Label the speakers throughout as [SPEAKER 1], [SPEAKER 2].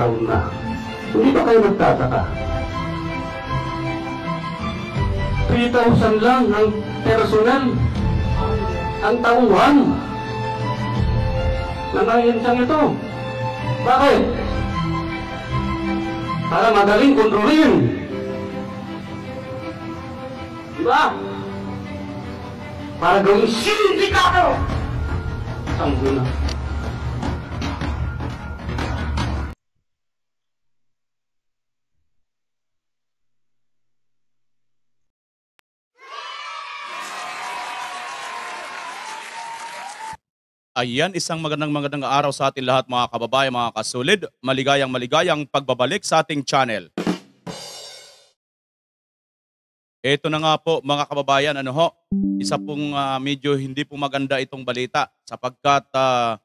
[SPEAKER 1] taon na. Hindi ba kayo nagtataka? 3,000
[SPEAKER 2] lang ang personal, ang tauhan ng ahensang ito. Bakit? Para madaling kontrolin. Diba? Para gawing sindikato!
[SPEAKER 1] Sangguna. Sangguna.
[SPEAKER 3] Ayan, isang magandang magandang araw sa ating lahat mga kababayan, mga kasulid. Maligayang maligayang pagbabalik sa ating channel. Ito na nga po mga kababayan, ano ho, isa pong uh, medyo hindi po maganda itong balita sapagkat uh,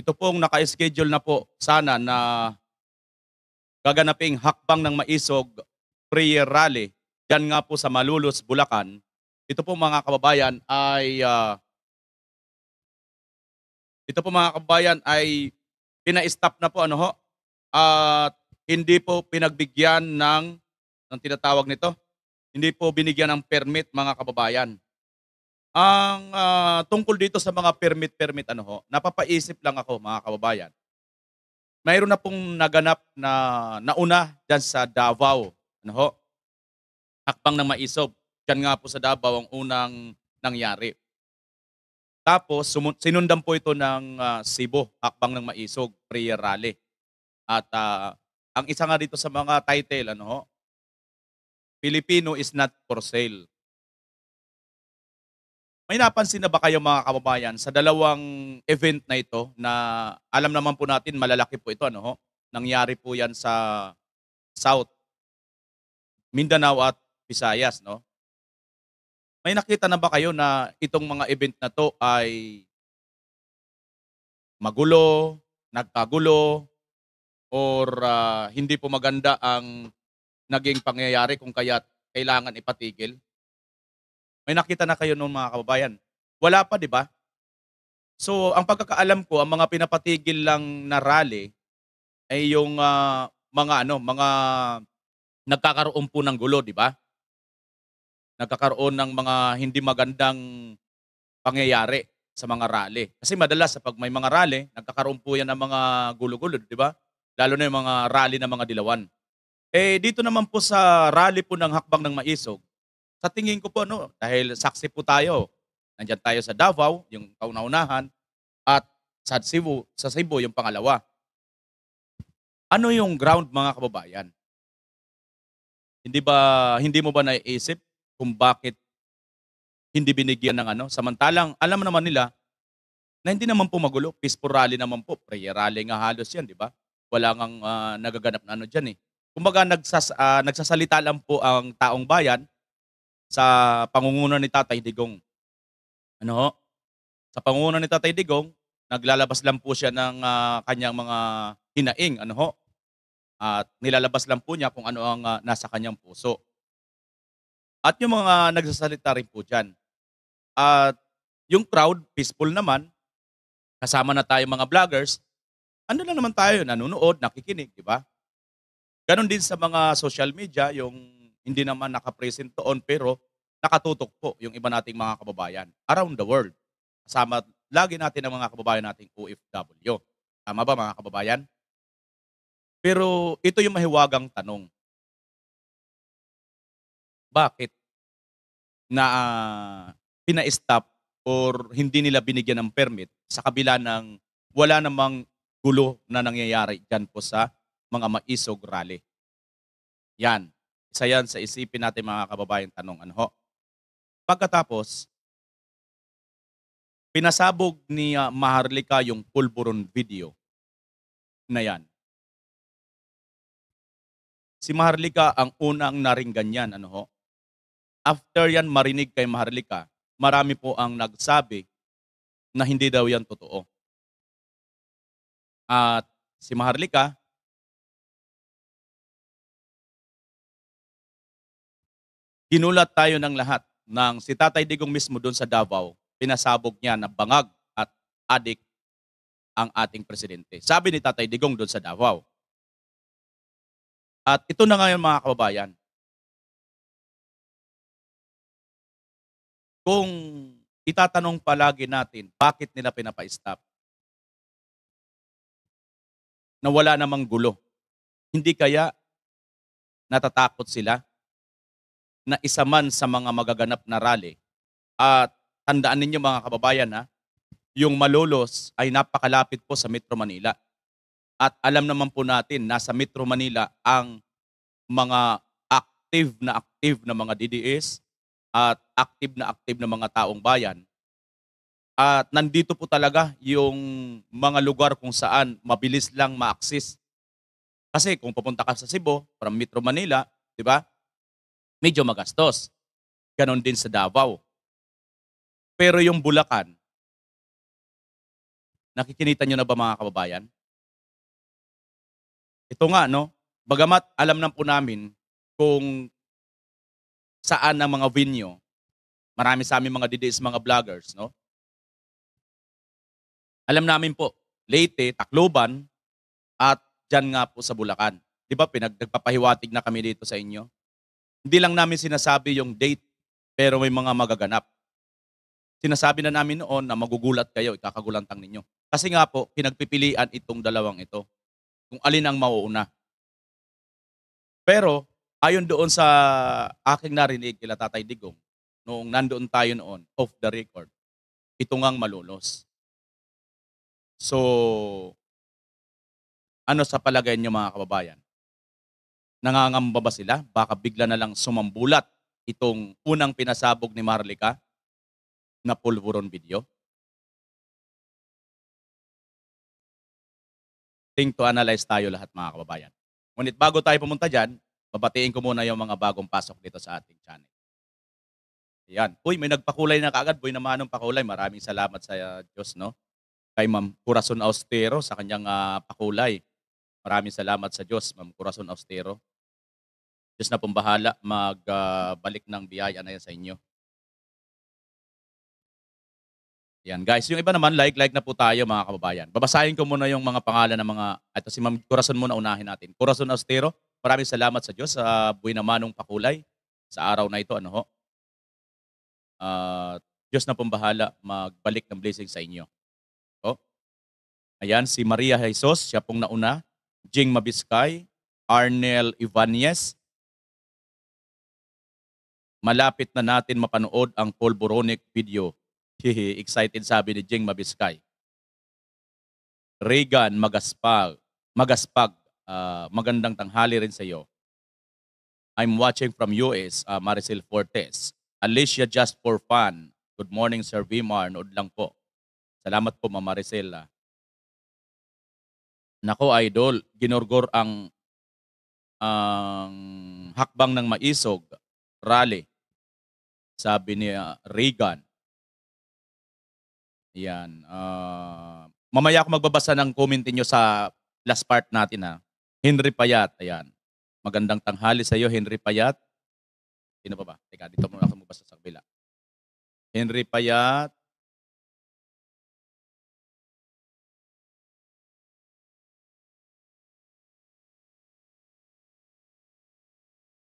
[SPEAKER 3] ito pong naka-schedule na po sana na gaganaping hakbang ng maisog prayer rally dyan nga po sa Malulos, Bulacan. Ito po mga kababayan ay uh, ito po mga kabayan ay pina-stop na po ano ho at hindi po pinagbigyan ng ng tinatawag nito. Hindi po binigyan ng permit mga kababayan. Ang uh, tungkol dito sa mga permit-permit ano ho, napapaisip lang ako mga kababayan. Mayroon na pong naganap na nauna diyan sa Davao, ano ho. Akbang ng Maisob. Diyan nga po sa Davao ang unang nangyari. Tapos sinundan po ito ng uh, Cebu, Akbang ng Maisog, prayer rally. At uh, ang isa nga dito sa mga title, ano ho? Filipino is not for sale. May napansin na ba kayo mga kababayan sa dalawang event na ito na alam naman po natin malalaki po ito ano ho? Nangyari po 'yan sa South Mindanao at Visayas no? May nakita na ba kayo na itong mga event na to ay magulo, nagkagulo, or uh, hindi po maganda ang naging pangyayari kung kaya kailangan ipatigil? May nakita na kayo noon mga kababayan. Wala pa, di ba? So, ang pagkakaalam ko, ang mga pinapatigil lang na rally ay yung uh, mga ano, mga nagkakaroon po ng gulo, di ba? nagkakaroon ng mga hindi magandang pangyayari sa mga rally. Kasi madalas sa pag may mga rally, nagkakaroon po yan ng mga gulo-gulo, di ba? Lalo na yung mga rally ng mga dilawan. Eh dito naman po sa rally po ng hakbang ng maisog, sa tingin ko po ano, dahil saksi po tayo, nandiyan tayo sa Davao, yung kauna-unahan, at sa Cebu, sa Cebu yung pangalawa. Ano yung ground mga kababayan? Hindi ba hindi mo ba naiisip kung bakit hindi binigyan ng ano. Samantalang, alam naman nila na hindi naman po magulo. Peaceful rally naman po. Prayer rally nga halos yan, di ba? Wala ngang uh, nagaganap na ano dyan eh. Kumbaga, nagsas, uh, nagsasalita lang po ang taong bayan sa pangunguna ni Tatay Digong. Ano Sa pangunguna ni Tatay Digong, naglalabas lang po siya ng uh, kanyang mga hinaing. Ano ho? At nilalabas lang po niya kung ano ang uh, nasa kanyang puso at yung mga nagsasalita rin po dyan. At yung crowd, peaceful naman, kasama na tayo mga vloggers, ano na naman tayo, nanonood, nakikinig, di ba? Ganon din sa mga social media, yung hindi naman nakapresent doon pero nakatutok po yung iba nating mga kababayan around the world. Kasama lagi natin ang
[SPEAKER 1] mga kababayan nating OFW. Tama ba mga kababayan? Pero ito yung mahiwagang tanong bakit na uh, pina-stop or hindi nila binigyan ng permit
[SPEAKER 3] sa kabila ng wala namang gulo na nangyayari dyan po sa mga maisog rally. Yan. Isa yan sa isipin natin mga kababayan tanong. Ano ho?
[SPEAKER 1] Pagkatapos, pinasabog ni uh, Maharlika yung pulburon video na yan. Si Maharlika ang unang naringgan yan. Ano ho? after
[SPEAKER 3] yan marinig kay Maharlika, marami po ang nagsabi na hindi daw yan
[SPEAKER 1] totoo. At si Maharlika, ginulat tayo ng lahat ng si Tatay Digong mismo doon sa Davao, pinasabog niya na bangag at adik ang ating presidente. Sabi ni Tatay Digong doon sa Davao. At ito na ngayon mga kababayan, kung itatanong palagi natin, bakit nila pinapa-stop? Na wala namang gulo. Hindi kaya natatakot sila na isa man sa mga
[SPEAKER 3] magaganap na rally. At tandaan ninyo mga kababayan ha, yung Malolos ay napakalapit po sa Metro Manila. At alam naman po natin, nasa Metro Manila ang mga active na active na mga DDS, at active na active ng mga taong bayan. At nandito po talaga yung mga lugar kung saan mabilis lang ma-access. Kasi kung pupunta ka sa Cebu, from Metro Manila, di ba? Medyo magastos.
[SPEAKER 1] Ganon din sa Davao. Pero yung Bulacan, nakikinita nyo na ba mga kababayan? Ito nga, no? Bagamat alam na po namin kung saan ang mga
[SPEAKER 3] venue. Marami sa aming mga DDS, mga vloggers, no? Alam namin po, Leyte, Tacloban, at dyan nga po sa Bulacan. Di ba, pinagpapahiwatig na kami dito sa inyo? Hindi lang namin sinasabi yung date, pero may mga magaganap. Sinasabi na namin noon na magugulat kayo, ikakagulantang ninyo. Kasi nga po, pinagpipilian itong dalawang ito. Kung alin ang mauuna. Pero, ayon doon sa aking narinig kila Tatay Digong,
[SPEAKER 1] noong nandoon tayo noon, off the record, ito ngang malulos. So, ano sa palagay niyo mga kababayan?
[SPEAKER 3] Nangangamba ba sila? Baka bigla na lang sumambulat itong unang
[SPEAKER 1] pinasabog ni Marlica na pulburon video? Think to analyze tayo lahat mga kababayan. Ngunit bago tayo pumunta dyan, babatiin ko muna yung mga bagong pasok dito sa ating channel.
[SPEAKER 3] Ayan. Uy, may nagpakulay na kaagad. Boy naman ang pakulay. Maraming salamat sa uh, Diyos, no? Kay Ma'am Corazon Austero sa kanyang uh, pakulay. Maraming salamat sa Diyos, Ma'am
[SPEAKER 1] Corazon Austero. Diyos na pumbahala magbalik ah, uh, ng biyaya na yan sa inyo. Yan guys, yung iba naman like-like na po
[SPEAKER 3] tayo mga kababayan. Babasahin ko muna yung mga pangalan ng mga, ito si Ma'am Corazon muna unahin natin. Corazon Austero, Maraming salamat sa Diyos sa buhay na manong pakulay sa araw na ito. Ano ho? Uh, Diyos na pambahala magbalik ng blessing sa inyo. O? Ayan, si Maria Jesus, siya pong nauna. Jing Mabiskay, Arnel Ivanyes. Malapit na natin mapanood ang Paul Boronic video. Hihi, excited sabi ni Jing Mabiskay. Regan Magaspag, Magaspag uh, magandang tanghali rin sa iyo. I'm watching from US, uh, ah, Maricel Fortes. Alicia just for fun. Good morning, Sir Vimar. Nood lang po. Salamat po, Ma
[SPEAKER 1] Maricel. Ah. Nako, idol. Ginorgor ang ang hakbang ng maisog rally sabi ni Regan. yan uh,
[SPEAKER 3] mamaya ako magbabasa ng comment niyo sa last part natin ha Henry Payat.
[SPEAKER 1] Ayan. Magandang tanghali sa iyo, Henry Payat. Sino pa ba? Teka, dito muna ako magbasa sa kabila. Henry Payat.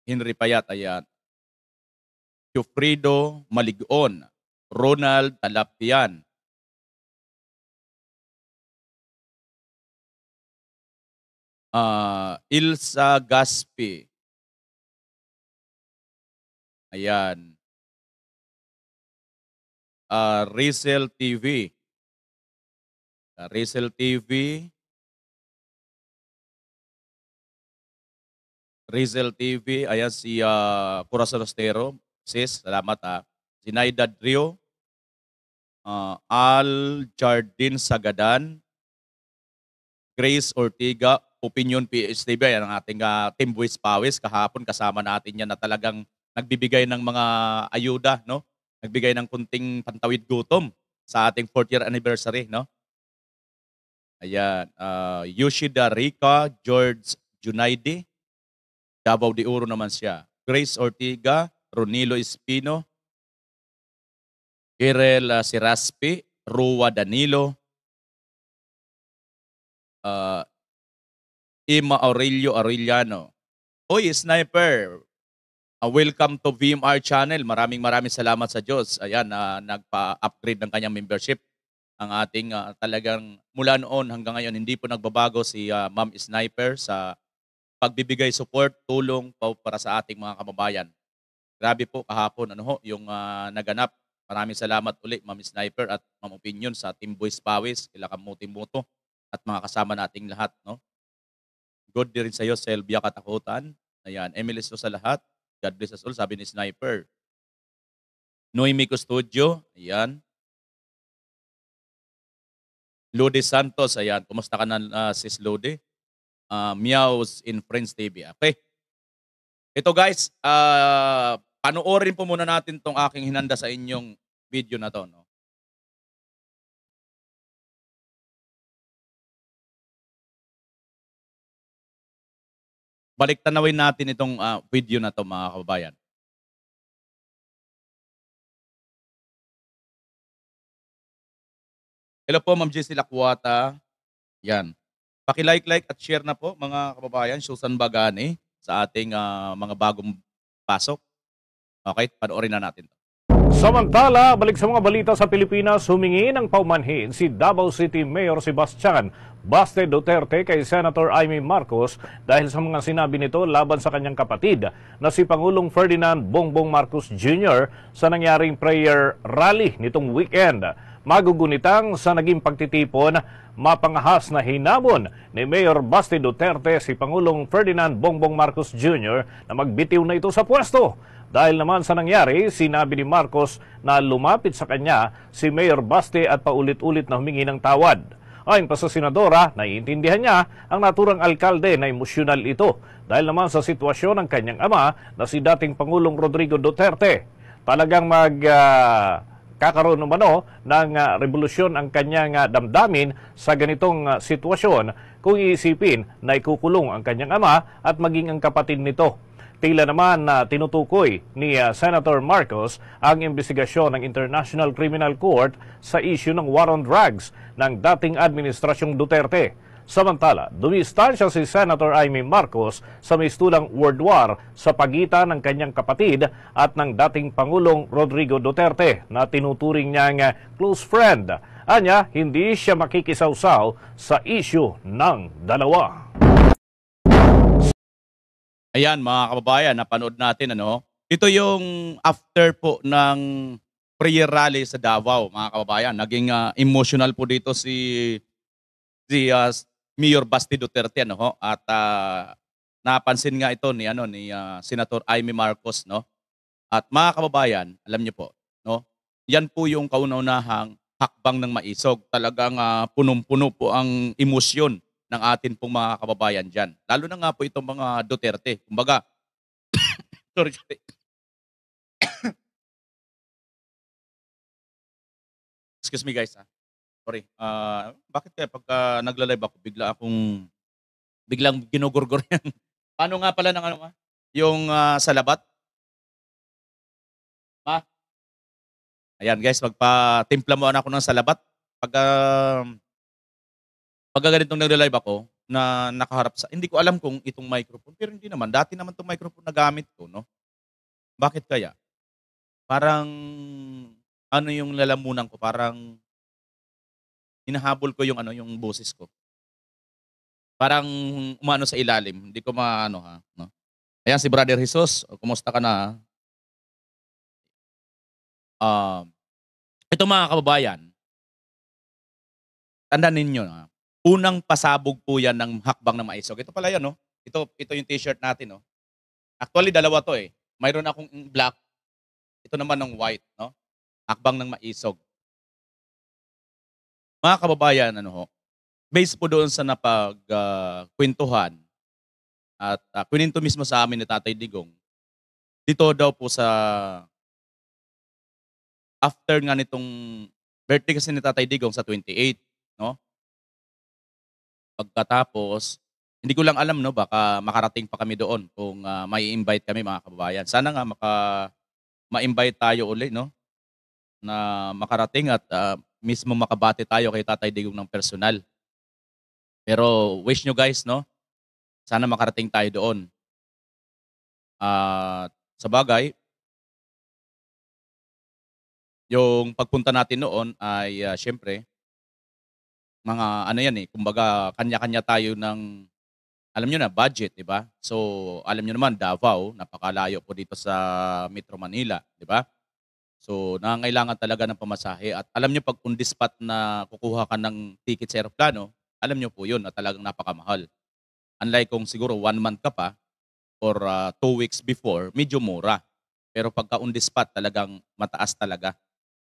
[SPEAKER 1] Henry Payat, ayan. Jofredo Maligon, Ronald Talapian, uh, Ilsa Gaspi. Ayan. Uh, ah, Rizel TV. Uh, ah, Rizel TV. Rizel TV. Ayan si uh, Corazon Ostero. Sis,
[SPEAKER 3] salamat ha. Si Naida Drio. Uh, Al Jardin Sagadan. Grace Ortega Opinion PH TV, yan ang ating uh, Team Buwis Pawis. Kahapon kasama natin yan na talagang nagbibigay ng mga ayuda, no? Nagbigay ng kunting pantawid gutom sa ating 4th year anniversary, no? Ayan, uh, Yoshida Rica, George Junaidi, Davao de Oro naman siya. Grace Ortiga, Ronilo Espino,
[SPEAKER 1] Kirel uh, ah, Siraspi, Rua Danilo, uh, Ima Aurelio Aureliano. Oy, Sniper, uh, welcome to VMR Channel. Maraming
[SPEAKER 3] maraming salamat sa Diyos. Ayan, uh, nagpa-upgrade ng kanyang membership. Ang ating uh, talagang mula noon hanggang ngayon, hindi po nagbabago si uh, Ma'am Sniper sa pagbibigay support, tulong po para sa ating mga kababayan. Grabe po kahapon ano ho, yung uh, naganap. Maraming salamat uli Ma'am Sniper at Ma'am Opinion sa Team Boys Pawis, kila Kamuti Moto at mga kasama nating lahat. No? God din rin sa iyo,
[SPEAKER 1] Selvia Katakutan. Ayan, Emilis ko sa lahat. God bless us all, sabi ni Sniper. Noemi Custodio, ayan. Lode Santos, ayan. Kumusta ka na, uh, sis Lode? Uh, ah, Meows in
[SPEAKER 3] Friends TV. Okay. Ito guys, uh, panoorin po muna natin
[SPEAKER 1] tong aking hinanda sa inyong video na to. No? balik tanawin natin itong uh, video na to mga kababayan. Hello po, Ma'am JC Lakwata. Yan. Paki-like-like at share na po mga kababayan, Susan
[SPEAKER 3] Bagani sa ating uh, mga bagong pasok. Okay, panoorin na natin
[SPEAKER 4] to. Samantala, balik sa mga balita sa Pilipinas, humingi ng paumanhin si Davao City Mayor Sebastian Baste Duterte kay Senator Aimee Marcos dahil sa mga sinabi nito laban sa kanyang kapatid na si Pangulong Ferdinand Bongbong Marcos Jr. sa nangyaring prayer rally nitong weekend. Magugunitang sa naging pagtitipon, mapangahas na hinabon ni Mayor Baste Duterte si Pangulong Ferdinand Bongbong Marcos Jr. na magbitiw na ito sa pwesto. Dahil naman sa nangyari, sinabi ni Marcos na lumapit sa kanya si Mayor Baste at paulit-ulit na humingi ng tawad. Ayon pa sa senadora, naiintindihan niya ang naturang alkalde na emosyonal ito dahil naman sa sitwasyon ng kanyang ama na si dating Pangulong Rodrigo Duterte. Talagang mag... Uh, kakaroon umano ng uh, revolusyon ang kanyang uh, damdamin sa ganitong uh, sitwasyon kung iisipin na ikukulong ang kanyang ama at maging ang kapatid nito. Tila naman na tinutukoy ni ah, Senator Marcos ang investigasyon ng International Criminal Court sa isyu ng war on drugs ng dating Administrasyong Duterte. Samantala, dumistansya si Senator Amy Marcos sa mistulang World War sa pagitan ng kanyang kapatid at ng dating Pangulong Rodrigo Duterte na tinuturing niyang close friend. Anya, hindi siya makikisawsaw sa isyu ng dalawa.
[SPEAKER 3] Ayan mga kababayan, napanood natin ano. Ito yung after po ng prayer rally sa Davao, mga kababayan. Naging uh, emotional po dito si si uh, Mayor Basti Duterte ano ho at uh, napansin nga ito ni ano ni uh, Senator Amy Marcos no. At mga kababayan, alam niyo po, no? Yan po yung kauna-unahang hakbang ng maisog. Talagang uh, punong-puno po ang emosyon ng atin pong mga kababayan dyan. Lalo na nga po itong
[SPEAKER 1] mga Duterte. Kumbaga, sorry, sorry. Excuse me guys. Ha? Sorry. Uh, bakit kaya pag uh, nagla-live ako, bigla akong biglang ginugurgor yan. Paano nga pala ng ano ma?
[SPEAKER 3] Yung uh, ah, salabat? Ma? Ayan guys, magpa-timpla mo na ako ng salabat. Pag uh, pagka ganitong nagla-live ako, na nakaharap sa, hindi ko alam kung itong microphone, pero hindi naman. Dati naman itong microphone na gamit ko, no? Bakit kaya? Parang, ano yung lalamunan ko? Parang, hinahabol ko yung ano yung boses ko. Parang umano sa ilalim, hindi ko
[SPEAKER 1] maano ha, no. Ayan si Brother Jesus, kumusta ka na? Um, uh, ito mga kababayan,
[SPEAKER 3] tandaan ninyo na, Unang pasabog po yan ng hakbang ng maisog. Ito pala yan, no? Ito, ito yung t-shirt natin, no? Actually, dalawa to eh. Mayroon akong black. Ito naman
[SPEAKER 1] ng white, no? Hakbang ng maisog. Mga kababayan, ano ho? Based po doon sa napagkwentuhan ah, uh, at
[SPEAKER 3] uh, ah, kuninto mismo sa amin ni Tatay Digong, dito daw po sa after nga nitong birthday kasi ni Tatay Digong sa 28, no? Pagkatapos, hindi ko lang alam no baka makarating pa kami doon kung uh, may invite kami mga kababayan. Sana nga maka ma-invite tayo uli no na makarating at uh, mismo makabati tayo kay Tatay Digong
[SPEAKER 1] ng personal. Pero wish nyo guys no sana makarating tayo doon. At uh, sa bagay yung pagpunta natin noon ay uh, syempre
[SPEAKER 3] mga ano yan eh, kumbaga kanya-kanya tayo ng alam nyo na, budget, di ba? So, alam nyo naman, Davao, napakalayo po dito sa Metro Manila, di ba? So, nangangailangan talaga ng pamasahe. At alam nyo, pag on-dispot na kukuha ka ng ticket sa aeroplano, alam nyo po yun na talagang napakamahal. Unlike kung siguro one month ka pa or uh, two weeks before, medyo mura. Pero pagka on-dispot, talagang mataas talaga.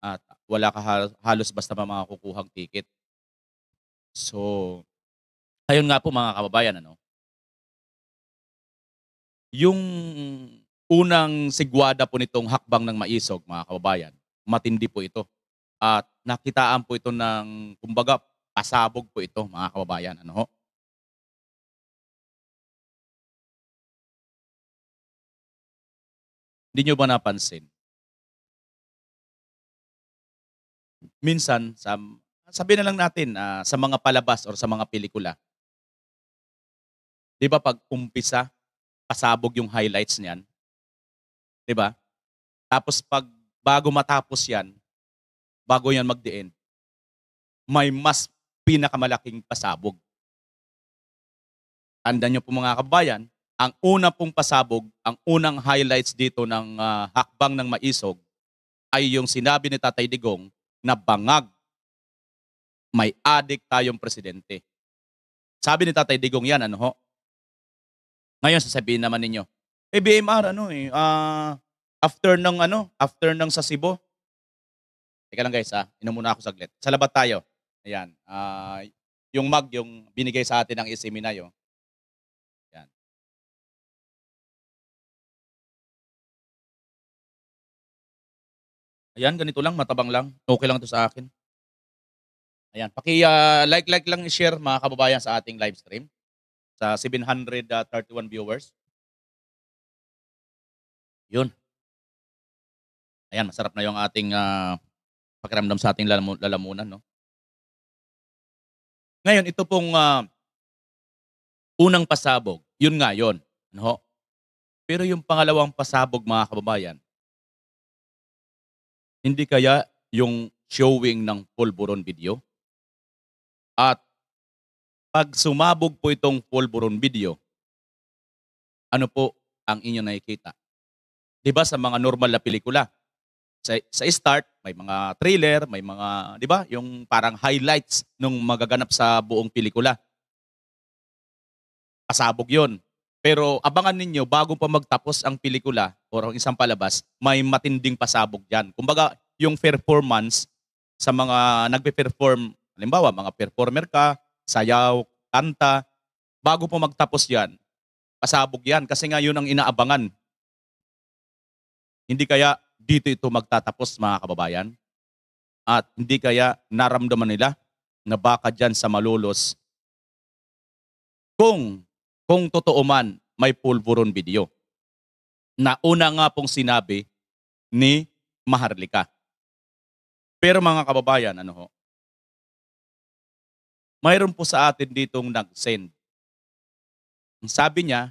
[SPEAKER 3] At wala ka halos basta mga kukuhang ticket.
[SPEAKER 1] So, ayun nga po mga kababayan, ano? Yung unang sigwada po nitong hakbang ng maisog,
[SPEAKER 3] mga kababayan, matindi po ito. At nakitaan po ito ng, kumbaga,
[SPEAKER 1] pasabog po ito, mga kababayan. Ano ho? Hindi nyo ba napansin? Minsan, sa sabi na lang natin uh, sa mga palabas or sa mga pelikula. 'Di ba pag umpisa,
[SPEAKER 3] pasabog yung highlights niyan. 'Di ba? Tapos pag bago matapos 'yan, bago 'yan mag-end, may mas pinakamalaking pasabog. Tanda niyo po mga kabayan, ang una pong pasabog, ang unang highlights dito ng uh, hakbang ng maisog
[SPEAKER 1] ay yung sinabi ni Tatay Digong na bangag may adik tayong presidente. Sabi ni Tatay Digong yan, ano ho?
[SPEAKER 3] Ngayon sasabihin naman ninyo, eh BMR ano eh, uh, after ng ano, after ng sasibo. Cebu. Teka lang guys ha, ah. inom muna ako saglit. Sa labat tayo. Ayan.
[SPEAKER 1] Uh, yung mag, yung binigay sa atin ng SM Minayo. E Ayan. Ayan, ganito lang, matabang lang. Okay lang ito sa akin. Ayan, paki uh, like like lang i-share mga kababayan sa ating live stream sa 731 ah, viewers. Yun. Ayan, masarap na yung ating uh, pakiramdam sa ating lalam lalamunan, no? Ngayon, ito pong uh, unang pasabog, yun nga yun. Ano? Pero yung pangalawang pasabog, mga kababayan, hindi kaya yung showing ng pulburon video?
[SPEAKER 3] At pag sumabog po itong pulburon video, ano po ang inyo nakikita? Di ba sa mga normal na pelikula? Sa, sa start, may mga thriller, may mga, di ba, yung parang highlights nung magaganap sa buong pelikula. Pasabog yon. Pero abangan ninyo, bago pa magtapos ang pelikula o ang isang palabas, may matinding pasabog dyan. Kumbaga, yung performance sa mga nagpe-perform Halimbawa, mga performer ka, sayaw, kanta, bago po magtapos yan, pasabog yan kasi nga yun ang inaabangan. Hindi kaya dito ito magtatapos mga kababayan at hindi kaya naramdaman nila na baka dyan sa malulos kung kung totoo man
[SPEAKER 1] may pulburon video na una nga pong sinabi ni Maharlika. Pero mga kababayan, ano ho, mayroon po sa atin ditong nag-send. Sabi niya,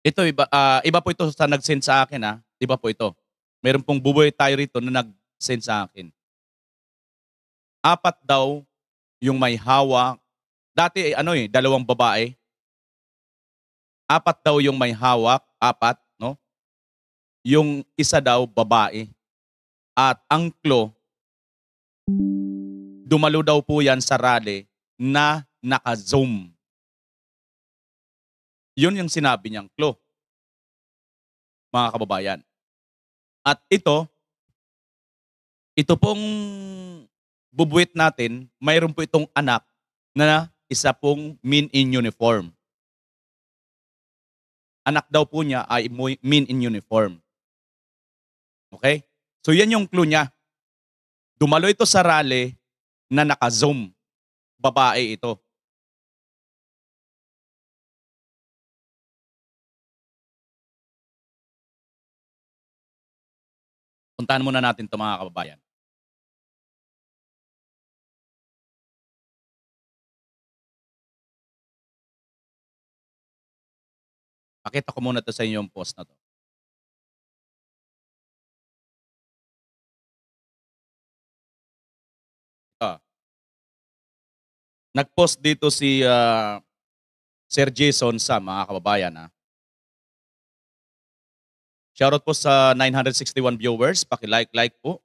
[SPEAKER 3] ito iba, uh, iba po ito sa nag-send sa akin ha. Ah. Iba po ito. Meron pong buboy tayo rito na nag-send sa akin. Apat daw yung may hawak. Dati eh, ano eh, dalawang babae. Apat daw yung may hawak, apat, no? Yung isa daw babae. At angklo dumalo
[SPEAKER 1] daw po yan sa rally na naka-zoom. Yun yung sinabi niyang clue, mga kababayan. At ito, ito pong bubuwit natin,
[SPEAKER 3] mayroon po itong anak na isa pong min in uniform.
[SPEAKER 1] Anak daw po niya ay min in uniform. Okay? So yan yung clue niya. Dumalo ito sa rally na naka-zoom. Babae ito. Puntahan muna natin ito mga kababayan. Pakita ko muna ito sa inyo yung post na to. Nag-post dito si uh, Sir Jason sa mga kababayan. Ha? Ah. Shoutout po sa 961 viewers. Paki-like-like po.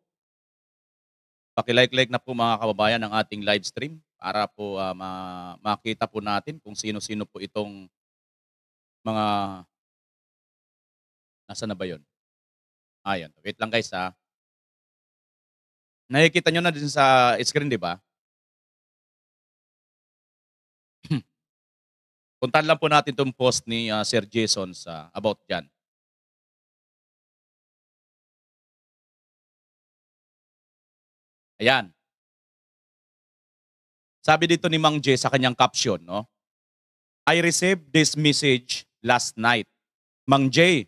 [SPEAKER 1] Paki-like-like na po mga kababayan ng ating
[SPEAKER 3] live stream para po uh, ma- makita po natin kung sino-sino po itong
[SPEAKER 1] mga nasa na ba 'yon? Ayun. Wait lang guys ha. Nakikita nyo na din sa screen, di ba? Puntahan lang po natin itong post ni uh, Sir Jason sa about dyan. Ayan. Sabi dito ni Mang J sa kanyang caption, no? I received this
[SPEAKER 3] message last night. Mang J,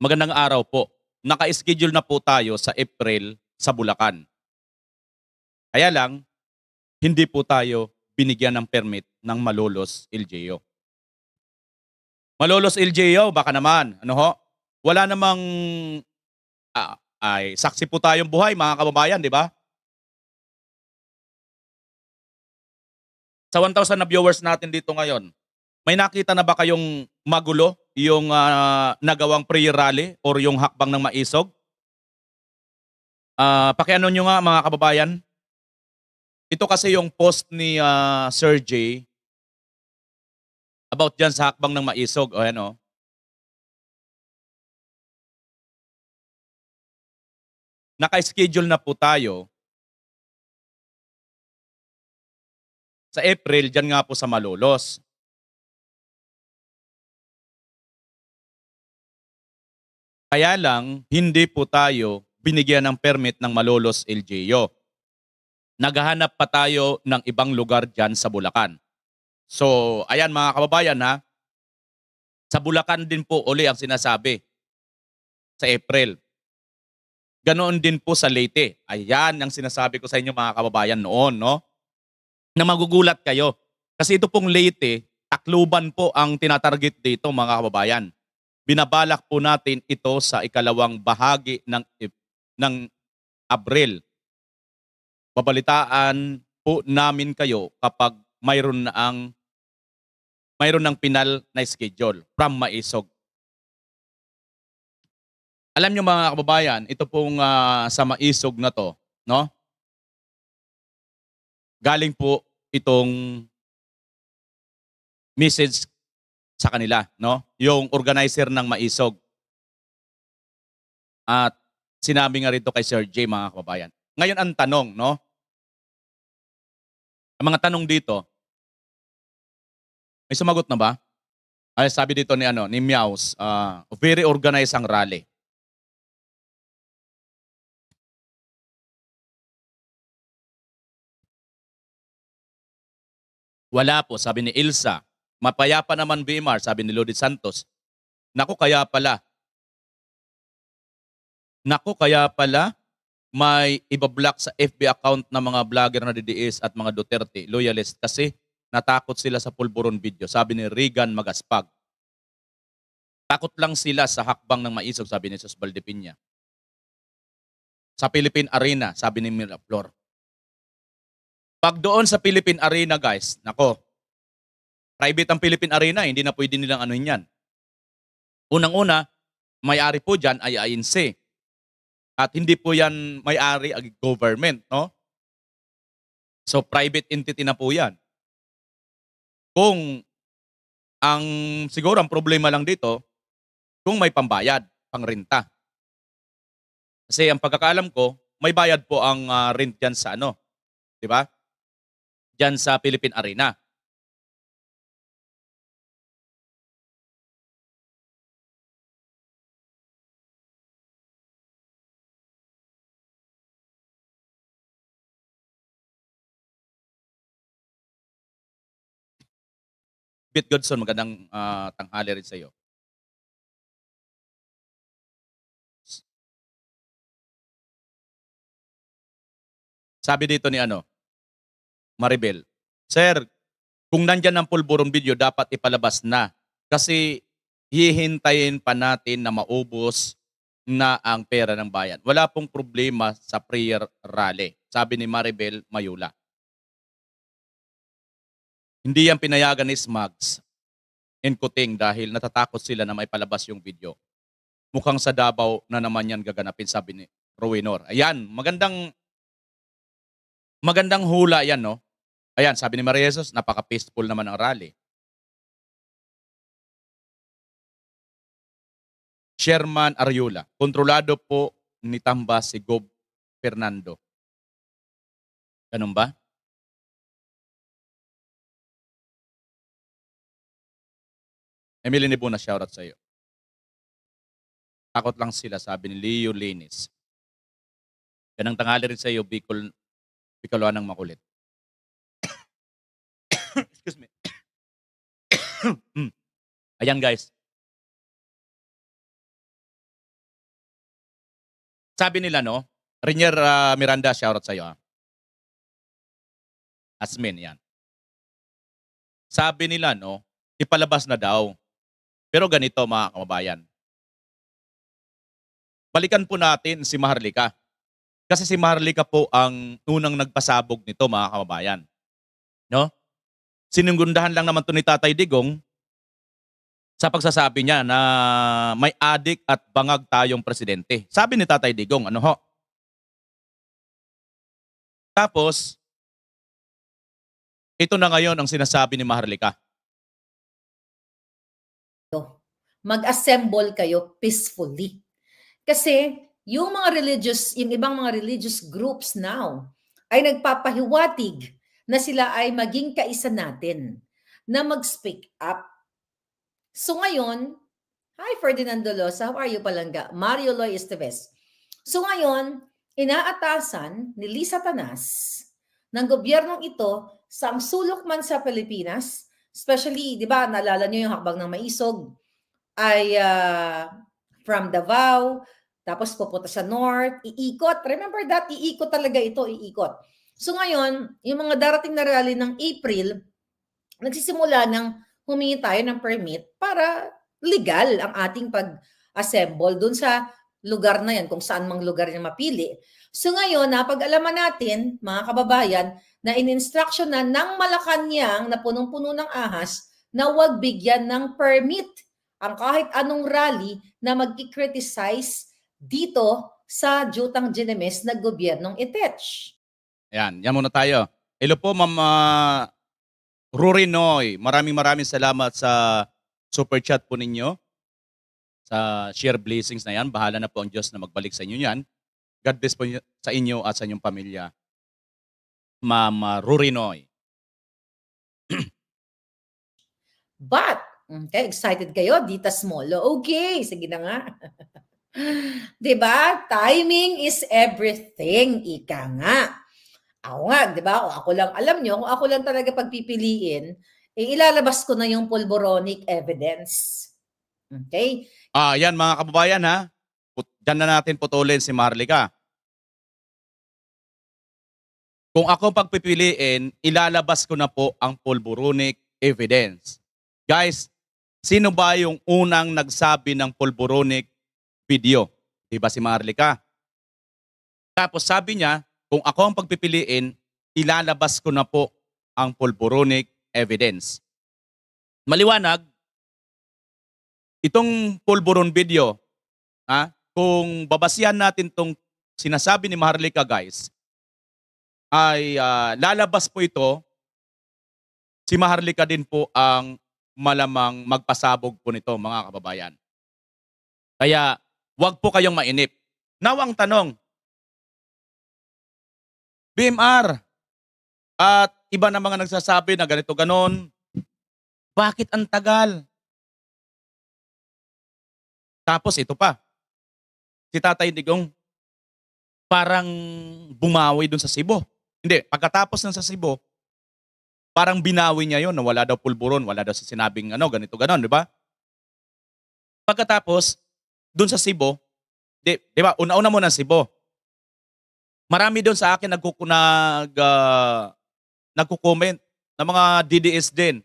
[SPEAKER 3] magandang araw po. Naka-schedule na po tayo sa April sa Bulacan. Kaya lang, hindi po tayo binigyan ng permit ng Malolos LGO. Malolos LGO, baka naman, ano ho? Wala namang
[SPEAKER 1] ah, ay saksi po tayong buhay mga kababayan, di ba? Sa 1,000 na viewers natin dito ngayon, may nakita
[SPEAKER 3] na ba kayong magulo, yung uh, nagawang pre-rally or yung hakbang ng
[SPEAKER 1] maisog? Uh, pakiano nyo nga mga kababayan, ito kasi yung post ni uh, Sir Jay about dyan sa hakbang ng maisog. O ano? Naka-schedule na po tayo sa April, dyan nga po sa Malolos. Kaya lang, hindi po tayo binigyan ng permit ng Malolos LGU naghahanap
[SPEAKER 3] pa tayo ng ibang lugar dyan sa Bulacan. So, ayan mga kababayan ha, sa Bulacan din po uli ang sinasabi sa April. Ganoon din po sa Leyte. Ayan ang sinasabi ko sa inyo mga kababayan noon, no? Na magugulat kayo. Kasi ito pong Leyte, takluban po ang tinatarget dito mga kababayan. Binabalak po natin ito sa ikalawang bahagi ng, ng Abril babalitaan po namin kayo kapag mayroon na ang mayroon ng pinal
[SPEAKER 1] na schedule from Maisog. Alam niyo mga kababayan, ito pong uh, sa Maisog na to, no? Galing po itong message sa kanila, no? Yung organizer ng Maisog. At sinabi nga rito kay Sir J, mga kababayan, ngayon ang tanong, no? Ang mga tanong dito, may sumagot na ba? Ay, sabi dito ni ano, ni Miaus, uh, ah, very organized ang rally. Wala po, sabi ni Ilsa. Mapayapa naman BMR, sabi ni Lodi Santos. Nako kaya pala.
[SPEAKER 3] Nako kaya pala may ibablock sa FB account ng mga vlogger na DDS at mga Duterte loyalist kasi natakot sila sa pulburon video. Sabi ni Regan
[SPEAKER 1] Magaspag. Takot lang sila sa hakbang ng maisog, sabi ni Jesus Valdepiña. Sa Philippine Arena, sabi ni Miraflor. Pag doon sa Philippine Arena, guys, nako, private ang Philippine Arena, hindi
[SPEAKER 3] na pwede nilang anuhin yan. Unang-una, may-ari po dyan ay INC.
[SPEAKER 1] At hindi po yan may-ari ang government, no? So private entity na po yan. Kung ang
[SPEAKER 3] siguro ang problema lang dito, kung may pambayad, pangrenta.
[SPEAKER 1] Kasi ang pagkakaalam ko, may bayad po ang uh, rent diyan sa ano, 'di ba? Diyan sa Philippine Arena. Bit Godson, magandang uh, tanghali rin sa iyo. Sabi dito ni ano, Maribel, Sir, kung nandyan ang pulburong video, dapat ipalabas
[SPEAKER 3] na. Kasi hihintayin pa natin na maubos na ang pera ng bayan. Wala pong problema sa prayer rally. Sabi ni Maribel Mayula. Hindi yan pinayagan ni Smugs and Kuting dahil natatakot sila na may palabas yung video. Mukhang sa Davao na naman yan gaganapin, sabi ni Ruinor. Ayan, magandang magandang
[SPEAKER 1] hula yan, no? Ayan, sabi ni Maria Jesus, napaka-peaceful naman ang rally. Sherman Ariola, kontrolado po ni Tamba si Gob Fernando. Ganun ba? Emily Nebuna, shoutout sa iyo. Takot lang sila, sabi ni Leo Linis. Ganang tangali rin sa iyo, Bicol, Bicoloan ng makulit. Excuse me. Hmm. Ayan guys. Sabi nila no, Renier uh, Miranda, shoutout sa iyo ah. Asmin, yan. Sabi nila no, ipalabas na daw. Pero ganito mga kababayan. Balikan
[SPEAKER 3] po natin si Maharlika. Kasi si Maharlika po ang unang nagpasabog nito mga kababayan. No? Sinunggundahan lang naman to ni Tatay Digong sa pagsasabi niya na may adik at bangag tayong presidente.
[SPEAKER 1] Sabi ni Tatay Digong, ano ho? Tapos, ito na ngayon ang sinasabi ni Maharlika.
[SPEAKER 5] Mag-assemble kayo peacefully. Kasi yung mga religious, yung ibang mga religious groups now ay nagpapahiwatig na sila ay maging kaisa natin na mag-speak up. So ngayon, hi Ferdinand Dolosa, how are you palangga? Mario Loy Esteves. So ngayon, inaatasan ni Lisa Tanas ng gobyernong ito sa ang sulok man sa Pilipinas Especially, di ba, naalala nyo yung hakbang ng maisog ay uh, from Davao, tapos pupunta sa north, iikot. Remember that? Iikot talaga ito, iikot. So ngayon, yung mga darating na rally ng April, nagsisimula ng humingi tayo ng permit para legal ang ating pag-assemble doon sa lugar na yan, kung saan mang lugar niya mapili. So ngayon, napag-alaman natin, mga kababayan, na in-instruction na ng Malacanang na punong-puno ng ahas na huwag bigyan ng permit ang kahit anong rally na mag-criticize dito sa jutang ginemes na gobyernong itetch.
[SPEAKER 3] Yan, yan muna tayo. Hello po, Ma'am uh, Rurinoy. Maraming maraming salamat sa super chat po ninyo sa share blessings na yan. Bahala na po ang Diyos na magbalik sa inyo yan. God bless po sa inyo at sa inyong pamilya. Mama Rurinoy.
[SPEAKER 5] But, okay, excited kayo, Dita Smolo. Okay, sige na nga. 'Di ba? Timing is everything, ika nga. Ako nga, 'di ba? Kung ako lang alam niyo, kung ako lang talaga pagpipiliin, eh, ilalabas ko na yung pulboronic evidence. Okay?
[SPEAKER 3] Ah, yan mga kababayan ha. Diyan na natin putulin si Marlica. Kung ako pagpipiliin, ilalabas ko na po ang pulburonic evidence. Guys, sino ba yung unang nagsabi ng pulburonic video? Di ba si Marlica? Tapos sabi niya, kung ako ang pagpipiliin, ilalabas ko na po ang pulburonic evidence. Maliwanag, Itong pulburon video, ha, kung babasihan natin itong sinasabi ni Maharlika guys, ay uh, lalabas po ito, si Maharlika din po ang malamang
[SPEAKER 1] magpasabog po nito mga kababayan. Kaya wag po kayong mainip. Now ang tanong, BMR at iba na mga nagsasabi na ganito ganon, bakit ang tagal? Tapos ito pa, si Tatay Digong, parang bumawi dun sa Cebu. Hindi, pagkatapos ng
[SPEAKER 3] sa Cebu, parang binawi niya yon na wala daw pulburon, wala daw sinabing ano, ganito, ganon, di ba? Pagkatapos, dun sa Cebu, di, di ba, una-una mo muna Cebu. Marami doon sa akin nagkuku, nag, uh,
[SPEAKER 1] nagkukomment ng mga DDS din.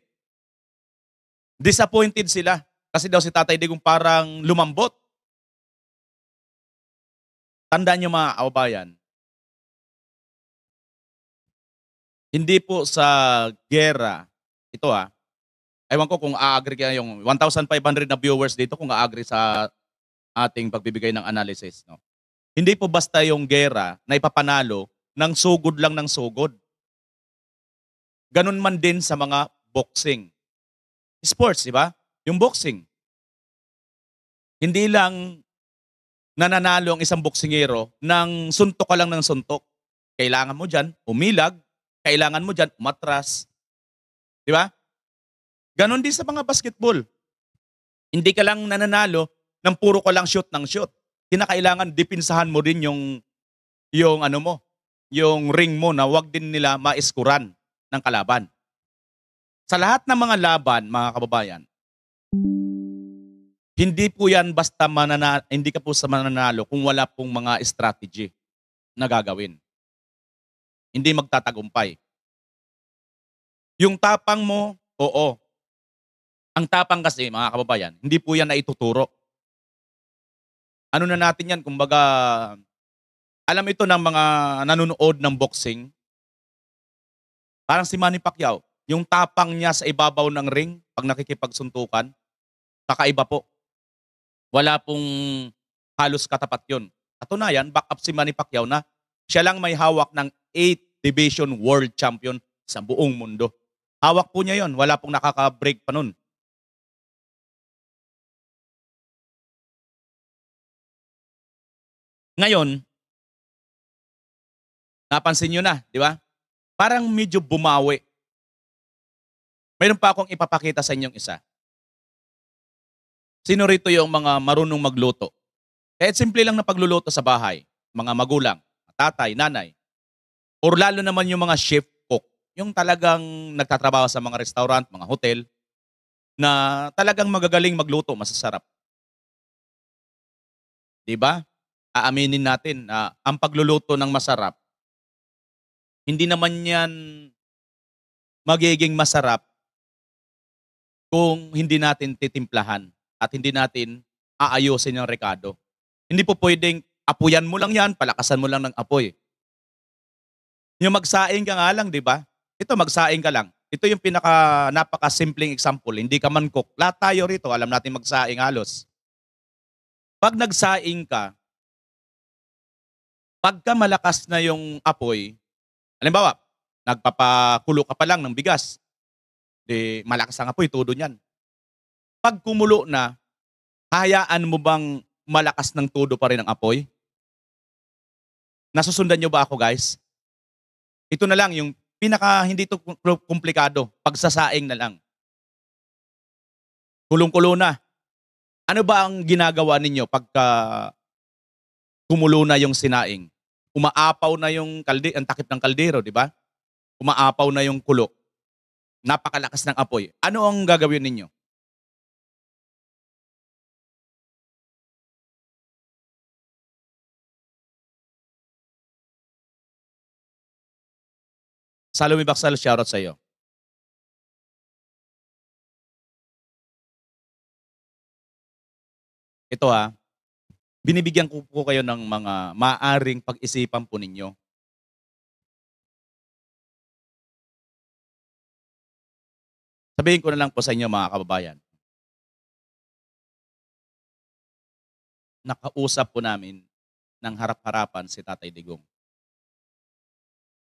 [SPEAKER 1] Disappointed sila kasi daw si Tatay Digong parang lumambot. Tandaan niyo mga kababayan, hindi po sa gera, ito ah, ewan ko kung a-agree kayo
[SPEAKER 3] yung 1,500 na viewers dito kung a-agree sa ating pagbibigay ng analysis. No? Hindi po basta yung gera na ipapanalo ng sugod lang ng sugod.
[SPEAKER 1] Ganun man din sa mga boxing. Sports, di ba? Yung boxing. Hindi lang nananalo ang
[SPEAKER 3] isang boksingero ng suntok ka lang ng suntok. Kailangan mo dyan, umilag. Kailangan mo dyan, umatras. Di ba? Ganon din sa mga basketball. Hindi ka lang nananalo ng puro ko lang shoot ng shoot. Kinakailangan dipinsahan mo din yung yung ano mo, yung ring mo na wag din nila maiskuran ng kalaban. Sa lahat ng mga laban, mga kababayan, hindi po yan basta manana, hindi ka po sa mananalo kung wala pong
[SPEAKER 1] mga strategy na gagawin. Hindi magtatagumpay. Yung tapang mo, oo. Ang tapang kasi, mga kababayan, hindi po yan naituturo. Ano na natin yan? Kumbaga,
[SPEAKER 3] alam ito ng mga nanonood ng boxing. Parang si Manny Pacquiao, yung tapang niya sa ibabaw ng ring pag nakikipagsuntukan, Kakaiba po. Wala pong halos katapat yun. Katunayan, back up si Manny Pacquiao na siya lang may hawak ng 8 division world
[SPEAKER 1] champion sa buong mundo. Hawak po niya yon, wala pong nakaka-break pa nun. Ngayon, napansin nyo na, di ba? Parang medyo bumawi. Mayroon pa akong ipapakita sa inyong isa.
[SPEAKER 3] Sino rito yung mga marunong magluto? Kahit simple lang na pagluluto sa bahay, mga magulang, tatay, nanay, or lalo naman yung mga chef cook, yung talagang nagtatrabaho sa mga restaurant, mga hotel, na talagang magagaling magluto, masasarap. 'Di ba? Aaminin natin na uh, ang pagluluto ng masarap hindi naman 'yan magiging masarap kung hindi natin titimplahan at hindi natin aayusin yung rekado. Hindi po pwedeng apuyan mo lang yan, palakasan mo lang ng apoy. Yung magsaing ka nga lang, di ba? Ito, magsaing ka lang. Ito yung pinaka napaka-simpleng example. Hindi ka man cook. Lahat tayo rito, alam natin magsaing halos. Pag nagsaing ka, pagka malakas na yung apoy, alimbawa, nagpapakulo ka pa lang ng bigas, di malakas ang apoy, tudo niyan pag kumulo na, hayaan mo bang malakas ng todo pa rin ang apoy?
[SPEAKER 1] Nasusundan nyo ba ako guys? Ito na lang yung pinaka hindi to komplikado, pagsasaing na lang.
[SPEAKER 3] Kulong-kulo na. Ano ba ang ginagawa ninyo pagka kumulo na yung sinaing? Umaapaw na yung kalde, ang takip ng kaldero, di ba?
[SPEAKER 1] Umaapaw na yung kulo napakalakas ng apoy. Ano ang gagawin ninyo? Salome Baksal, shoutout sa iyo. Ito ha, ah. binibigyan ko po kayo ng mga maaring pag-isipan po ninyo. Sabihin ko na lang po sa inyo mga kababayan. Nakausap po namin ng harap-harapan si Tatay Digong.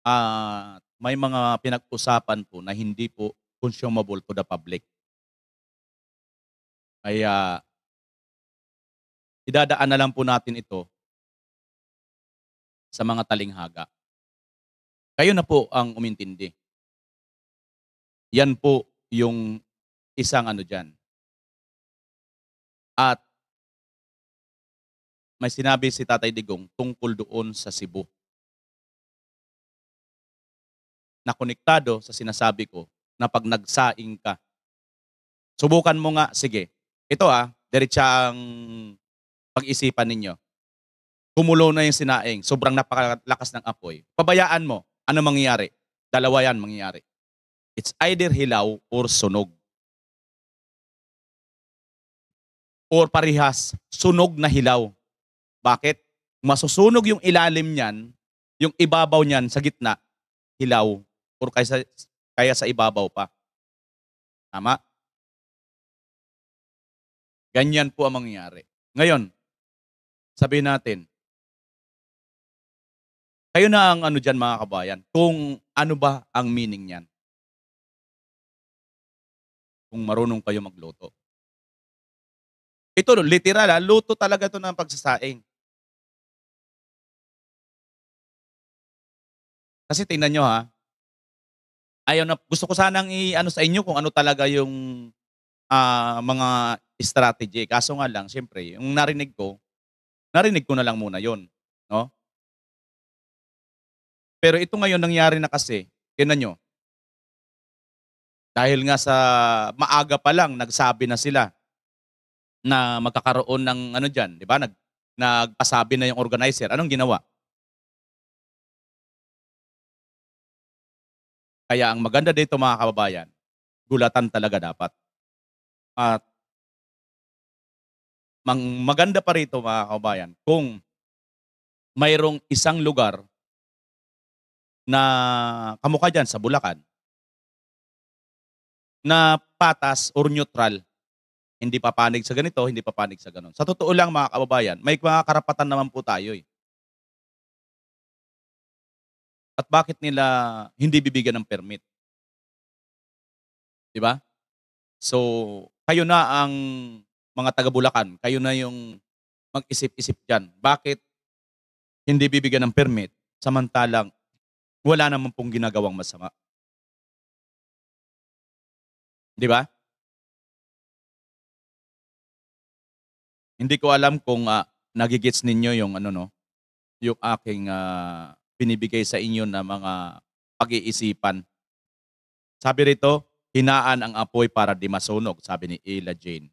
[SPEAKER 1] At ah, may mga pinag-usapan po na hindi po consumable to the public. Kaya ah, idadaan na lang po natin ito sa mga talinghaga. Kayo na po ang umintindi. Yan po yung isang ano dyan. At may sinabi si Tatay Digong tungkol doon sa Cebu na konektado sa sinasabi ko na pag nagsaing ka. Subukan mo nga,
[SPEAKER 3] sige. Ito ah, diretsa ang pag-isipan ninyo. Kumulo na yung sinaing, sobrang napakalakas ng apoy. Pabayaan mo, ano mangyayari? Dalawa
[SPEAKER 1] yan mangyayari. It's either hilaw or sunog. Or parihas, sunog na hilaw. Bakit?
[SPEAKER 3] Masusunog yung ilalim niyan, yung ibabaw niyan sa gitna, hilaw
[SPEAKER 1] or kaya, kaya sa ibabaw pa. Tama? Ganyan po ang mangyayari. Ngayon, sabihin natin, kayo na ang ano dyan mga kabayan, kung ano ba ang meaning niyan. Kung marunong kayo magluto. Ito, literal, ha? luto talaga ito ng pagsasaing. Kasi tingnan nyo ha, ayaw na gusto ko sanang i-ano sa inyo kung ano talaga yung uh, mga
[SPEAKER 3] strategy. Kaso nga lang, siyempre, yung narinig ko, narinig ko na lang muna yon,
[SPEAKER 1] no? Pero ito ngayon nangyari na kasi, tinan nyo, dahil nga sa maaga pa lang, nagsabi na sila na magkakaroon ng ano diyan, di ba? Nag, nagpasabi na yung organizer. Anong ginawa? Kaya ang maganda dito mga kababayan, gulatan talaga dapat. At mang maganda pa rito mga kababayan, kung mayroong isang lugar na kamukha dyan sa Bulacan na patas or neutral.
[SPEAKER 3] Hindi papanig sa ganito, hindi papanig sa ganon. Sa totoo lang mga kababayan, may mga karapatan naman po tayo eh.
[SPEAKER 1] at bakit nila hindi bibigyan ng permit. Di ba? So, kayo na
[SPEAKER 3] ang mga taga Bulacan, kayo na yung mag-isip-isip diyan. Bakit
[SPEAKER 1] hindi bibigyan ng permit samantalang wala naman pong ginagawang masama? Di ba? Hindi ko alam kung uh, nagigits ninyo yung ano no,
[SPEAKER 3] yung aking uh, binibigay sa inyo na mga pag-iisipan.
[SPEAKER 1] Sabi rito, hinaan ang apoy para di masunog, sabi ni Ella Jane.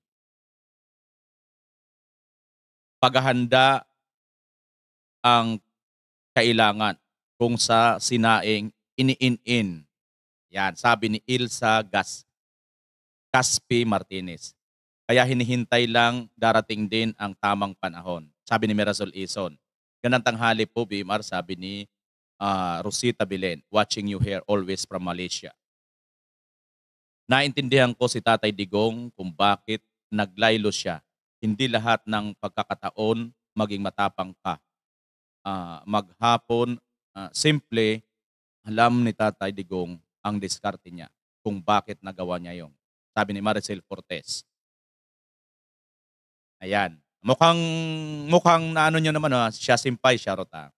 [SPEAKER 1] Paghahanda ang kailangan kung sa sinaing iniin-in.
[SPEAKER 3] Yan, sabi ni Ilsa Gas, Caspi Martinez. Kaya hinihintay lang darating din ang tamang panahon. Sabi ni Mirasol Ison. Ganang tanghali po, BMR, sabi ni uh, Rosita Belen, watching you here always from Malaysia. Naintindihan ko si Tatay Digong kung bakit naglaylo siya. Hindi lahat ng pagkakataon maging matapang ka. Uh, maghapon, uh, simple, alam ni Tatay Digong ang diskarte niya kung bakit nagawa niya yung sabi ni Maricel Fortes.
[SPEAKER 1] Ayan. Mukhang mukhang naano niya naman ha, siya simpay siya rota.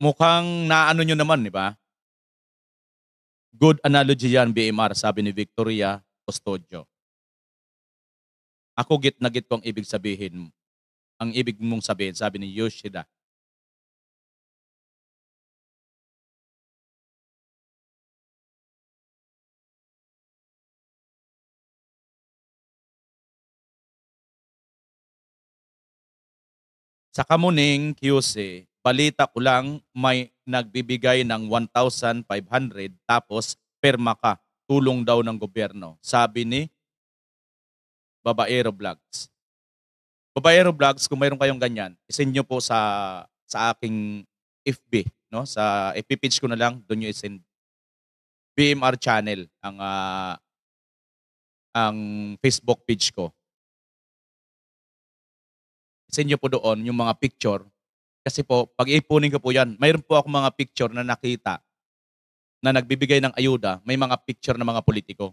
[SPEAKER 1] Mukhang naano nyo naman, di ba? Good analogy yan, BMR, sabi ni Victoria Custodio. Ako git na git ko ang ibig sabihin. Ang ibig mong sabihin, sabi ni Yoshida. Sa Kamuning, QC, balita ko lang
[SPEAKER 3] may nagbibigay ng 1,500 tapos perma ka, tulong daw ng gobyerno. Sabi ni Babaero Vlogs. Babaero Vlogs, kung mayroon kayong ganyan, isend nyo po sa sa aking FB, no? Sa FB page ko na lang, doon nyo isend. BMR channel ang
[SPEAKER 1] uh, ang Facebook page ko. Isend nyo po doon yung mga picture kasi po, pag-iipunin ko po yan,
[SPEAKER 3] mayroon po ako mga picture na nakita na nagbibigay ng ayuda, may mga picture ng mga politiko.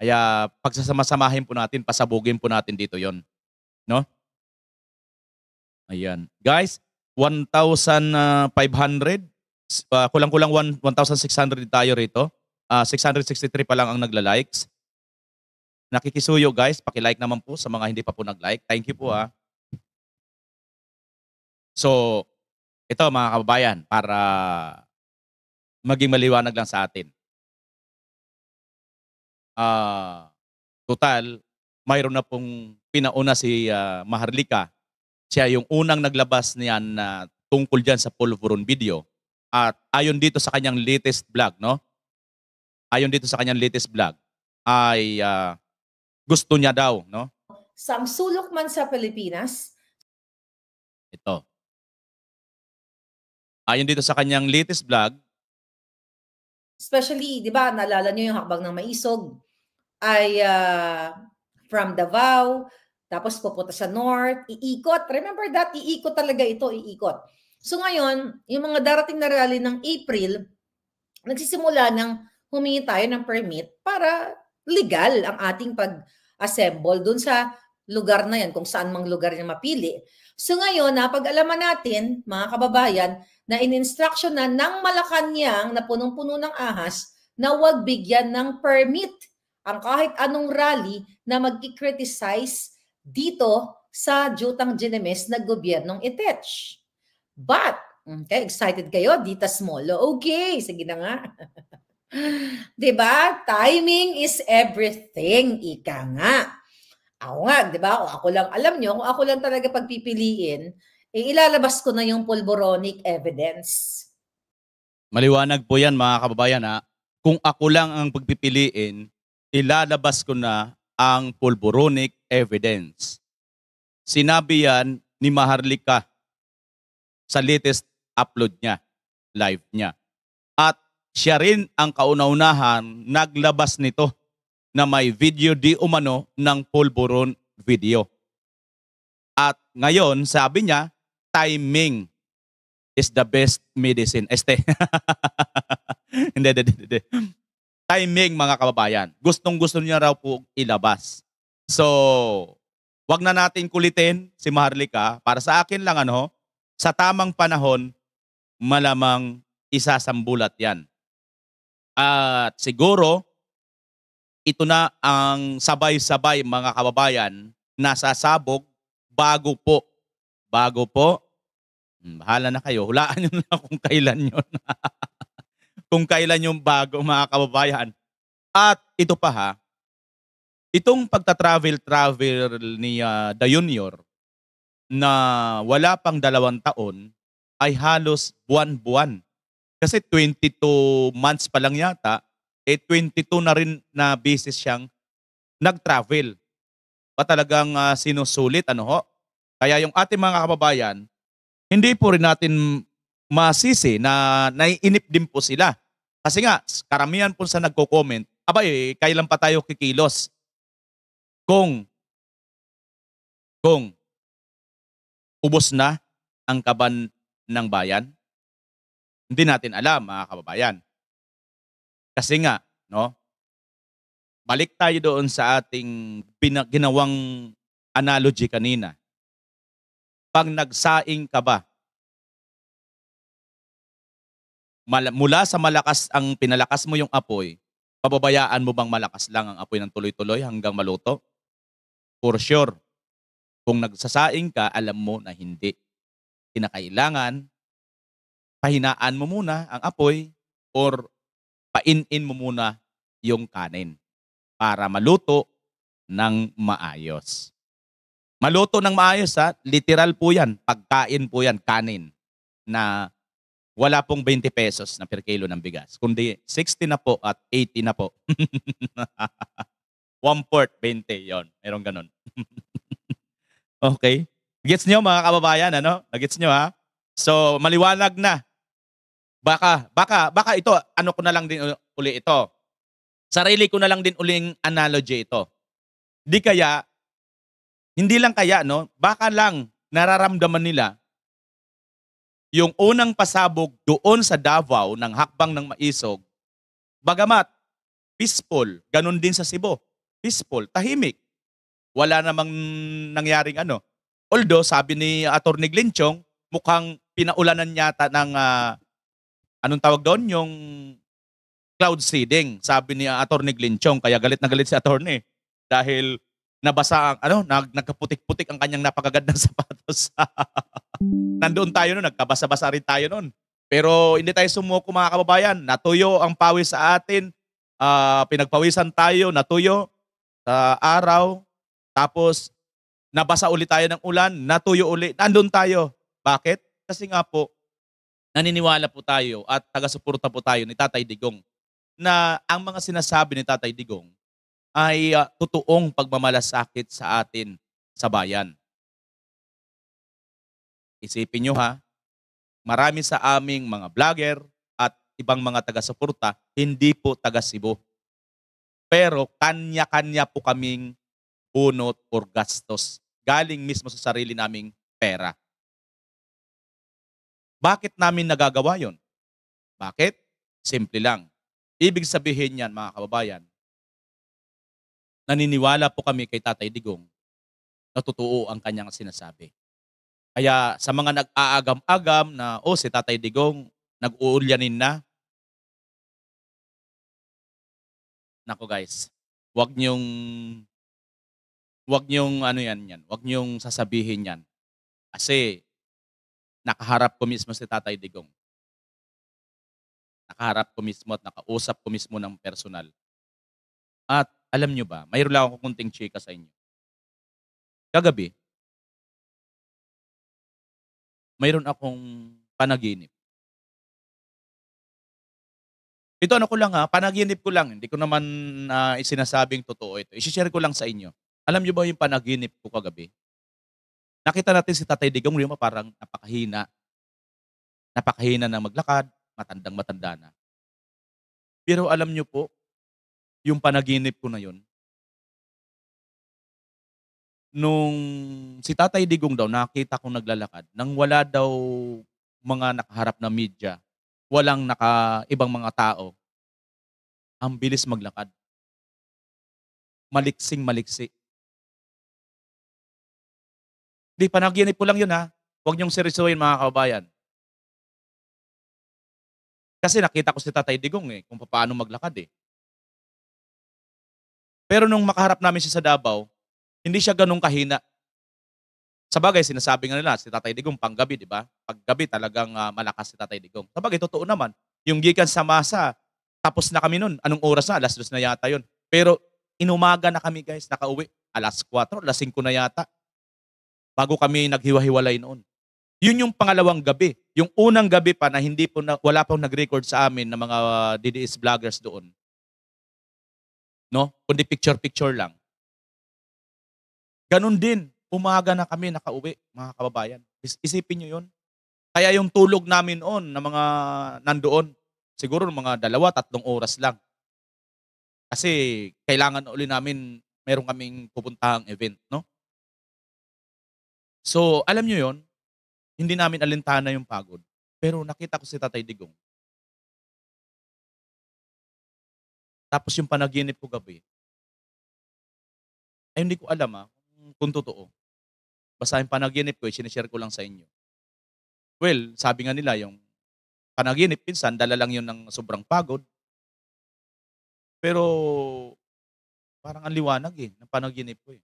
[SPEAKER 3] Kaya pagsasamasamahin po natin, pasabugin po natin dito yon No? Ayan. Guys, 1,500. Uh, ah, kulang-kulang 1,600 tayo rito. Uh, ah, 663 pa lang ang nagla-likes. Nakikisuyo guys, paki-like naman po sa mga hindi pa po
[SPEAKER 1] nag-like. Thank you po ha. Ah. So, ito mga kababayan, para maging maliwanag lang sa atin. Uh, total, mayroon na pong pinauna
[SPEAKER 3] si uh, Maharlika. Siya yung unang naglabas niyan na uh, tungkol dyan sa Polvoron video. At ayon dito sa kanyang latest vlog, no? Ayon dito sa
[SPEAKER 1] kanyang latest vlog, ay uh, gusto niya daw, no?
[SPEAKER 5] Sa sulok man sa Pilipinas.
[SPEAKER 1] Ito. Ayon dito sa kanyang latest vlog.
[SPEAKER 5] Especially, di ba, naalala niyo yung hakbang ng maisog ay uh, from Davao, tapos pupunta sa north, iikot. Remember that? Iikot talaga ito, iikot. So ngayon, yung mga darating na rally ng April, nagsisimula ng humingi tayo ng permit para legal ang ating pag-assemble dun sa lugar na yan, kung saan mang lugar na mapili. So ngayon, napag-alaman natin, mga kababayan, na ininstruction na ng Malacanang na punong-puno ng ahas na huwag bigyan ng permit ang kahit anong rally na mag-criticize dito sa jutang ginemes na gobyernong itetch. But, okay, excited kayo, Dita Smolo. Okay, sige na nga. 'Di ba? Timing is everything, ika nga. Ako nga, 'di ba? Ako lang alam niyo, ako lang talaga pagpipiliin, eh, ilalabas ko na yung pulboronic evidence.
[SPEAKER 3] Maliwanag po yan mga kababayan ha. Kung ako lang ang pagpipiliin, ilalabas ko na ang pulboronic evidence. Sinabi yan ni Maharlika sa latest upload niya, live niya. At siya rin ang kauna-unahan naglabas nito na may video di umano ng pulboron video. At ngayon, sabi niya, timing is the best medicine. Este. hindi, hindi, hindi. Timing, mga kababayan. Gustong-gusto niya raw po ilabas. So, wag na natin kulitin si Maharlika. Para sa akin lang, ano, sa tamang panahon, malamang isasambulat yan. At siguro, ito na ang sabay-sabay mga kababayan na sasabog bago po, bago po Hmm, bahala na kayo. Hulaan nyo na kung kailan yun. kung kailan yung bago, mga kababayan. At ito pa ha, itong pagta-travel-travel ni uh, The Junior na wala pang dalawang taon ay halos buwan-buwan. Kasi 22 months pa lang yata, eh 22 na rin na business siyang nag-travel. Pa talagang uh, sinusulit, ano ho? Kaya yung ating mga kababayan, hindi po rin natin masisi na naiinip din po sila. Kasi nga, karamihan po sa nagko-comment,
[SPEAKER 1] abay, kailan pa tayo kikilos? Kung, kung, ubos na ang kaban ng bayan? Hindi natin alam, mga kababayan. Kasi nga, no,
[SPEAKER 3] balik tayo doon sa ating ginawang analogy
[SPEAKER 1] kanina pag nagsaing ka ba? Mula sa malakas ang pinalakas mo yung apoy,
[SPEAKER 3] pababayaan mo bang malakas lang ang apoy ng tuloy-tuloy hanggang maluto? For sure. Kung nagsasaing ka, alam mo na hindi. Kinakailangan, pahinaan mo muna ang apoy or painin mo muna yung kanin para maluto ng maayos. Maluto ng maayos ha, literal po yan, pagkain po yan, kanin, na wala pong 20 pesos na per kilo ng bigas, kundi 60 na po at 80 na po. One fourth, 20, yon Meron ganun. okay? Gets nyo mga kababayan, ano? Gets nyo ha? So, maliwanag na. Baka, baka, baka ito, ano ko na lang din uli ito. Sarili ko na lang din uling analogy ito. Di kaya, hindi lang kaya, no? Baka lang nararamdaman nila yung unang pasabog doon sa Davao ng hakbang ng maisog. Bagamat, peaceful. ganun din sa Cebu. Peaceful, tahimik. Wala namang nangyaring ano. Although, sabi ni Atty. Glinchong, mukhang pinaulanan yata ng, uh, anong tawag doon? Yung cloud seeding, sabi ni Atty. Glinchong. Kaya galit na galit si Atty. Dahil nabasa ang, ano, nag, nagkaputik-putik ang kanyang napagagad ng sapatos. Nandoon tayo noon, nagkabasa-basa rin tayo noon. Pero hindi tayo sumuko mga kababayan. Natuyo ang pawis sa atin. Uh, pinagpawisan tayo, natuyo sa uh, araw. Tapos nabasa ulit tayo ng ulan, natuyo ulit. Nandoon tayo. Bakit? Kasi nga po, naniniwala po tayo at taga-suporta po tayo ni Tatay Digong na ang mga sinasabi ni Tatay Digong ay uh, totoong pagmamalasakit sa atin sa bayan. Isipin nyo ha, marami sa aming mga vlogger at ibang mga taga-suporta, hindi po taga-Cebu. Pero kanya-kanya po kaming bunot or gastos. Galing mismo sa sarili naming pera. Bakit namin nagagawa yon? Bakit? Simple lang. Ibig sabihin yan, mga kababayan, naniniwala po kami kay Tatay Digong na totoo ang kanyang sinasabi.
[SPEAKER 1] Kaya sa mga nag-aagam-agam na, oh, si Tatay Digong, nag-uulyanin na. Nako guys, wag niyong, wag niyong ano yan yan, wag
[SPEAKER 3] niyong sasabihin yan. Kasi nakaharap ko mismo si Tatay Digong.
[SPEAKER 1] Nakaharap ko mismo at nakausap ko mismo ng personal. At alam nyo ba, mayroon lang akong kunting chika sa inyo. Kagabi, mayroon akong panaginip. Ito ano ko lang ha, panaginip ko lang. Hindi ko naman
[SPEAKER 3] uh, isinasabing totoo ito. Isishare ko lang sa inyo. Alam niyo ba yung panaginip ko kagabi?
[SPEAKER 1] Nakita natin si Tatay Digong Rima parang napakahina. Napakahina na maglakad, matandang matanda na. Pero alam niyo po, yung panaginip ko na yun. Nung
[SPEAKER 3] si Tatay Digong daw, nakita ko naglalakad, nang wala daw mga nakaharap na
[SPEAKER 1] media, walang naka, ibang mga tao, ang bilis maglakad. Maliksing maliksi. Di, panaginip ko lang yun ha. Huwag niyong seryosohin mga kabayan. Kasi nakita ko si Tatay Digong eh, kung paano maglakad eh. Pero nung makaharap namin siya sa Davao, hindi siya ganun kahina.
[SPEAKER 3] Sa bagay, sinasabi nga nila, si Tatay Digong panggabi, di ba? Paggabi talagang uh, malakas si Tatay Digong. Sa bagay, totoo naman. Yung gikan sa masa, tapos na kami nun. Anong oras na? Alas dos na yata yon. Pero inumaga na kami guys, nakauwi. Alas 4, alas 5 na yata. Bago kami naghiwa-hiwalay noon. Yun yung pangalawang gabi. Yung unang gabi pa na hindi po na, wala pong nag-record sa amin ng mga ah, DDS vloggers doon no? Kundi picture-picture lang. Ganun din, umaga na kami nakauwi, mga kababayan. Isipin nyo yun. Kaya yung tulog namin on na mga nandoon, siguro mga dalawa, tatlong oras lang. Kasi kailangan uli namin, meron kaming pupuntahang event, no?
[SPEAKER 1] So, alam nyo yon hindi namin alintana yung pagod. Pero nakita ko si Tatay Digong. Tapos yung panaginip ko gabi, ay hindi ko alam ha, ah, kung totoo. Basta yung panaginip ko, eh, sinishare ko lang sa inyo. Well, sabi nga nila, yung panaginip, pinsan, dala lang yun ng sobrang pagod. Pero, parang ang liwanag eh, ng panaginip ko eh.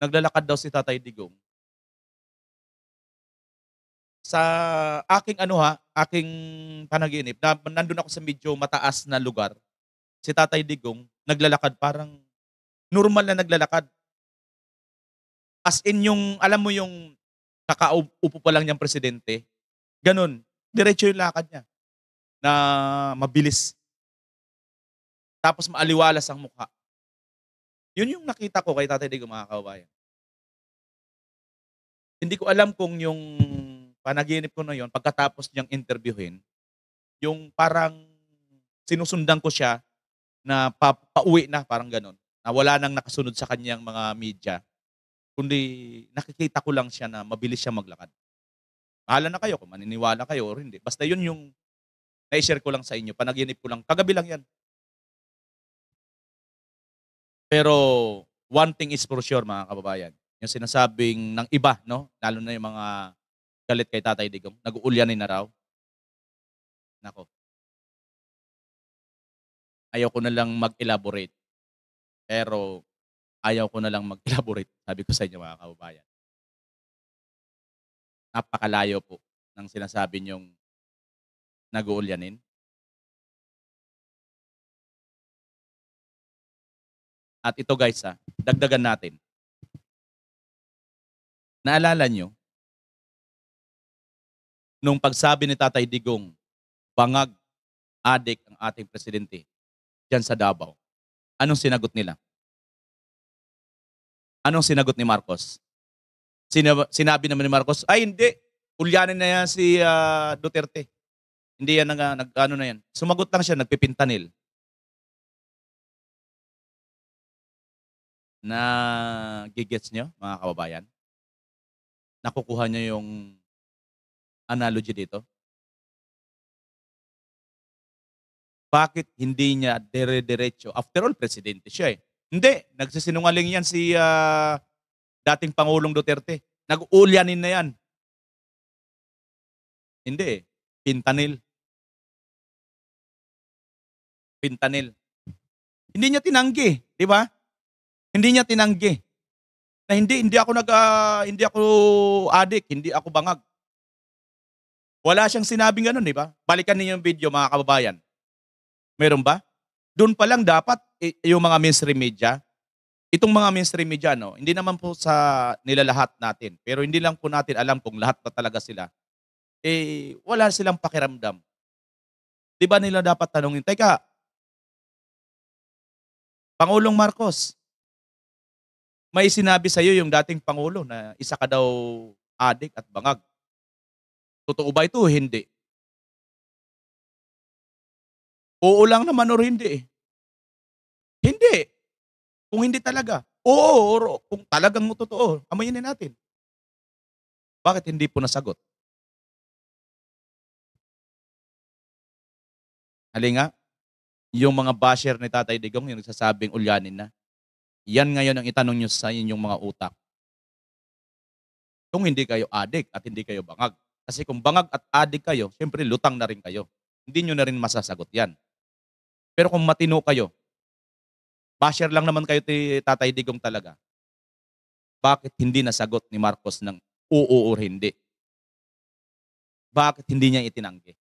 [SPEAKER 1] Naglalakad daw si Tatay Digong. Sa aking ano
[SPEAKER 3] ha, aking panaginip, na, nandun ako sa medyo mataas na lugar, si Tatay Digong, naglalakad parang normal na naglalakad. As in yung, alam mo yung kakaupo pa lang niyang presidente, ganun,
[SPEAKER 1] diretso yung lakad niya
[SPEAKER 3] na mabilis. Tapos maaliwalas ang mukha. Yun yung nakita ko kay Tatay Digong mga kababayan. Hindi ko alam kung yung panaginip ko na yon pagkatapos niyang interviewin, yung parang sinusundan ko siya na pa, pauwi na, parang ganun. Na wala nang nakasunod sa kanyang mga media. Kundi nakikita ko lang siya na mabilis siya maglakad. Mahala na kayo kung maniniwala kayo or hindi. Basta yun yung na-share ko lang sa inyo. Panaginip ko lang. Kagabi lang yan. Pero one thing is for sure mga kababayan. Yung
[SPEAKER 1] sinasabing ng iba, no? lalo na yung mga galit kay Tatay Digong, nag-uulyanin na raw. Nako, ayaw ko na lang mag-elaborate. Pero ayaw ko na lang mag-elaborate, sabi ko sa inyo mga kababayan. Napakalayo po ng sinasabi niyong nag-uulyanin. At ito guys ha, ah, dagdagan natin. Naalala nyo, nung pagsabi ni Tatay Digong, bangag, adik ang ating presidente, dyan sa Davao. Anong sinagot nila? Anong sinagot ni Marcos?
[SPEAKER 3] Sinab- sinabi naman ni Marcos, ay hindi, ulyanin na yan si uh,
[SPEAKER 1] Duterte. Hindi yan nag, nag ano na yan. Sumagot lang siya, nagpipintanil. Na gigets nyo, mga kababayan? Nakukuha nyo yung analogy dito? bakit hindi niya dire-diretso?
[SPEAKER 3] After all, presidente siya eh.
[SPEAKER 1] Hindi, nagsisinungaling yan si uh, dating Pangulong Duterte. Nag-ulyanin na yan. Hindi eh. Pintanil. Pintanil. Hindi niya tinanggi, di ba? Hindi niya tinanggi. Na hindi hindi ako
[SPEAKER 3] nag uh, hindi ako adik, hindi ako bangag. Wala siyang sinabing ganun, di ba? Balikan ninyo yung video mga kababayan. Meron ba? Doon pa lang dapat yung mga mainstream media, itong mga mainstream media, no, hindi naman po sa nila lahat natin, pero hindi lang po natin alam kung lahat na talaga sila, eh, wala
[SPEAKER 1] silang pakiramdam. Di ba nila dapat tanongin, Teka, Pangulong Marcos, may sinabi sa iyo yung dating Pangulo na isa ka daw adik at bangag. Totoo ba ito? Hindi. Oo lang naman or hindi eh. Hindi. Kung hindi talaga. Oo or kung talagang mo totoo. Amayin natin. Bakit hindi po nasagot? Halinga, yung mga basher ni Tatay Digong, yung nagsasabing ulyanin na, yan ngayon ang itanong nyo sa inyong mga utak.
[SPEAKER 3] Kung hindi kayo adik at hindi kayo bangag. Kasi kung bangag at adik kayo, siyempre lutang na rin kayo. Hindi nyo na rin masasagot yan. Pero kung matino kayo, basher lang naman kayo ti Tatay Digong talaga. Bakit hindi
[SPEAKER 1] nasagot ni Marcos ng oo or hindi? Bakit hindi niya itinanggi?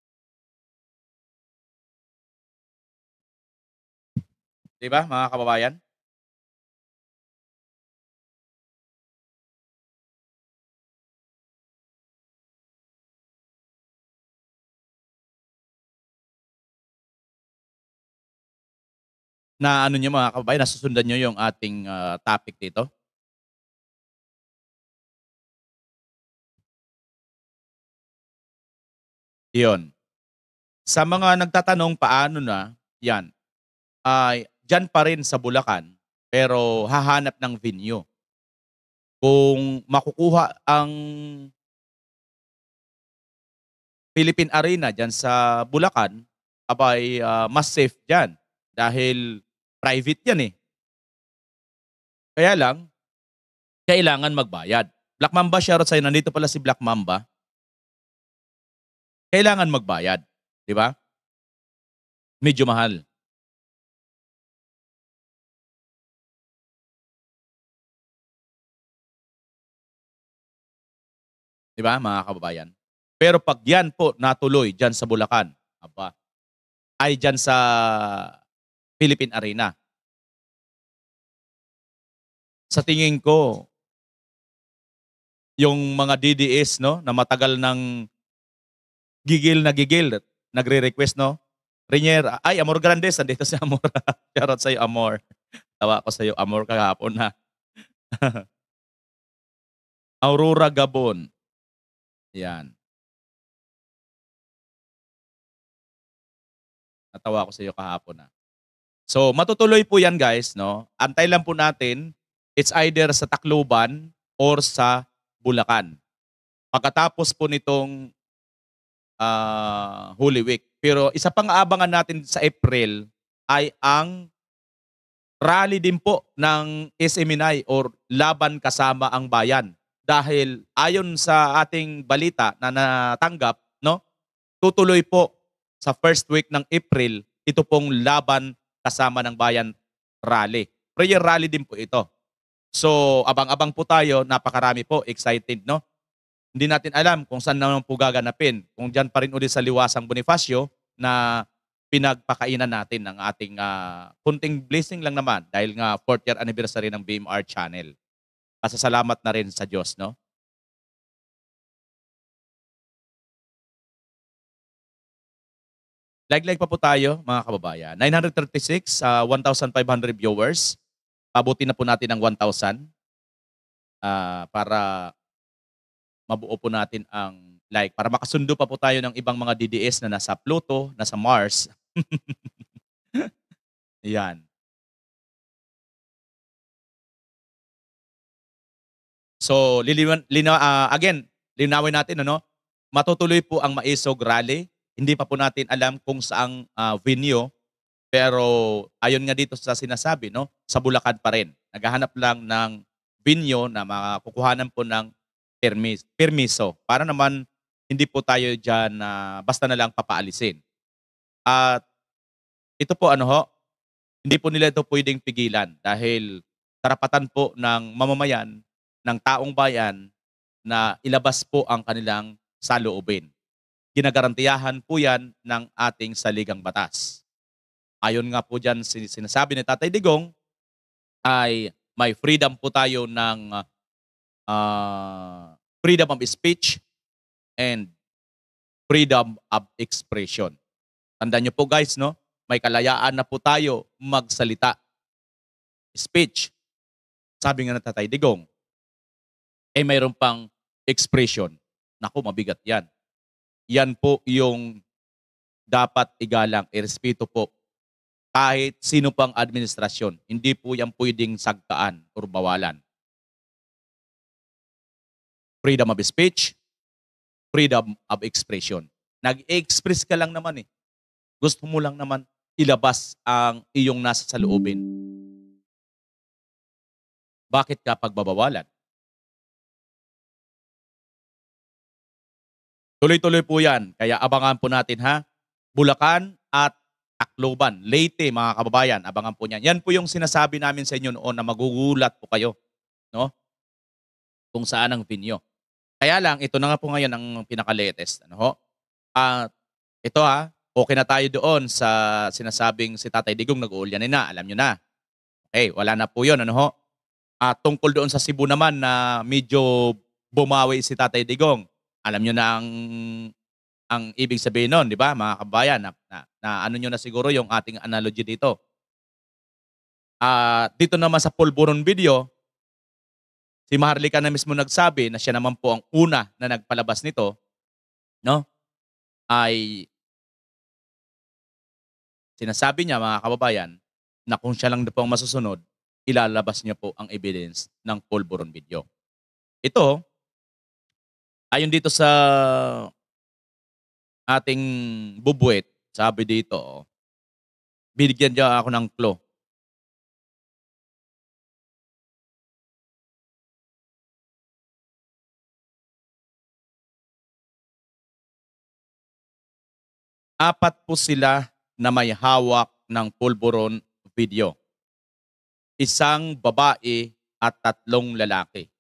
[SPEAKER 1] Diba, mga kababayan? na ano niyo mga kababayan, nasusundan niyo yung ating uh, topic dito? Iyon. Sa mga nagtatanong paano na, yan, ay uh,
[SPEAKER 3] dyan pa rin sa Bulacan, pero hahanap ng venue. Kung makukuha ang Philippine Arena diyan sa Bulacan, abay uh, mas safe dyan dahil
[SPEAKER 1] Private yan eh. Kaya lang, kailangan magbayad. Black Mamba, shoutout sa'yo. Nandito pala si Black Mamba. Kailangan magbayad. Di ba? Medyo mahal. Di ba, mga kababayan? Pero pag yan po natuloy dyan sa Bulacan, aba, ay dyan sa Philippine Arena. Sa tingin ko, yung mga DDS no na matagal nang gigil
[SPEAKER 3] na gigil nagre-request no Renier ay Amor Grandes andito si Amor shoutout
[SPEAKER 1] sa Amor tawa ko sa iyo Amor kagahapon na Aurora Gabon yan natawa ko sa iyo kahapon na So
[SPEAKER 3] matutuloy po yan guys, no? Antay lang po natin, it's either sa Tacloban or sa Bulacan. Pagkatapos po nitong uh, Holy Week. Pero isa pang aabangan natin sa April ay ang rally din po ng SMNI or Laban Kasama ang Bayan. Dahil ayon sa ating balita na natanggap, no, tutuloy po sa first week ng April ito pong Laban kasama ng bayan rally. Prayer rally din po ito. So, abang-abang po tayo, napakarami po, excited, no? Hindi natin alam kung saan naman po gaganapin. Kung diyan pa rin ulit sa liwasang Bonifacio na pinagpakainan natin ng ating uh, kunting
[SPEAKER 1] blessing lang naman dahil nga 4th year anniversary ng BMR channel. Pasasalamat na rin sa Diyos, no? Like-like pa po tayo, mga kababayan. 936, uh,
[SPEAKER 3] 1,500 viewers. Pabuti na po natin ang 1,000 uh, ah, para mabuo po natin ang like. Para makasundo pa po tayo ng ibang mga
[SPEAKER 1] DDS na nasa Pluto, nasa Mars. Yan. So, liliwan, lina, uh, again, linawin natin, ano? Matutuloy po ang Maisog Rally
[SPEAKER 3] hindi pa po natin alam kung saang uh, venue, pero ayon nga dito sa sinasabi, no, sa Bulacan pa rin. Naghahanap lang ng venue na makukuhanan po ng permis, permiso para naman hindi po tayo diyan na uh, basta na lang papaalisin. At ito po ano ho, hindi po nila ito pwedeng pigilan dahil karapatan po ng mamamayan, ng taong bayan na ilabas po ang kanilang saloobin. Ginagarantiyahan po yan ng ating saligang batas. Ayon nga po dyan sinasabi ni Tatay Digong ay may freedom po tayo ng uh, freedom of speech and freedom of expression. Tandaan niyo po guys, no? May kalayaan na po tayo magsalita.
[SPEAKER 1] Speech. Sabi nga ng Tatay Digong, eh mayroon pang expression. Naku, mabigat yan yan po yung
[SPEAKER 3] dapat igalang, irespeto po kahit sino pang administrasyon. Hindi po yan pwedeng sagtaan o bawalan. Freedom of speech, freedom of expression. Nag-express ka lang naman eh. Gusto mo lang naman ilabas ang iyong nasa sa loobin.
[SPEAKER 1] Bakit ka pagbabawalan? Tuloy-tuloy po yan. Kaya abangan
[SPEAKER 3] po natin ha. Bulacan at Tacloban, Leyte mga kababayan, abangan po niyan. Yan po yung sinasabi namin sa inyo noon na magugulat po kayo, no? Kung saan ang venue. Kaya lang ito na nga po ngayon ang pinaka-latest, ano ho? At uh, ito ha, okay na tayo doon sa sinasabing si Tatay Digong nag-uulyanin na, alam niyo na. Okay, wala na po 'yon, ano ho? At uh, tungkol doon sa Cebu naman na medyo bumawi si Tatay Digong. Alam nyo na ang, ang ibig sabihin nun, di ba mga kabayan? Na, na, na ano nyo na siguro yung ating analogy dito. Uh, dito naman sa pulburon video, si Maharlika na mismo
[SPEAKER 1] nagsabi na siya naman po ang una na nagpalabas nito, no? Ay sinasabi niya mga kababayan na kung
[SPEAKER 3] siya lang po ang masusunod, ilalabas niya po ang evidence ng Pulburon video.
[SPEAKER 1] Ito, ayon dito sa ating bubuet, sabi dito, oh, binigyan niya ako ng clue. Apat po sila na may hawak ng pulburon video.
[SPEAKER 3] Isang babae at tatlong lalaki.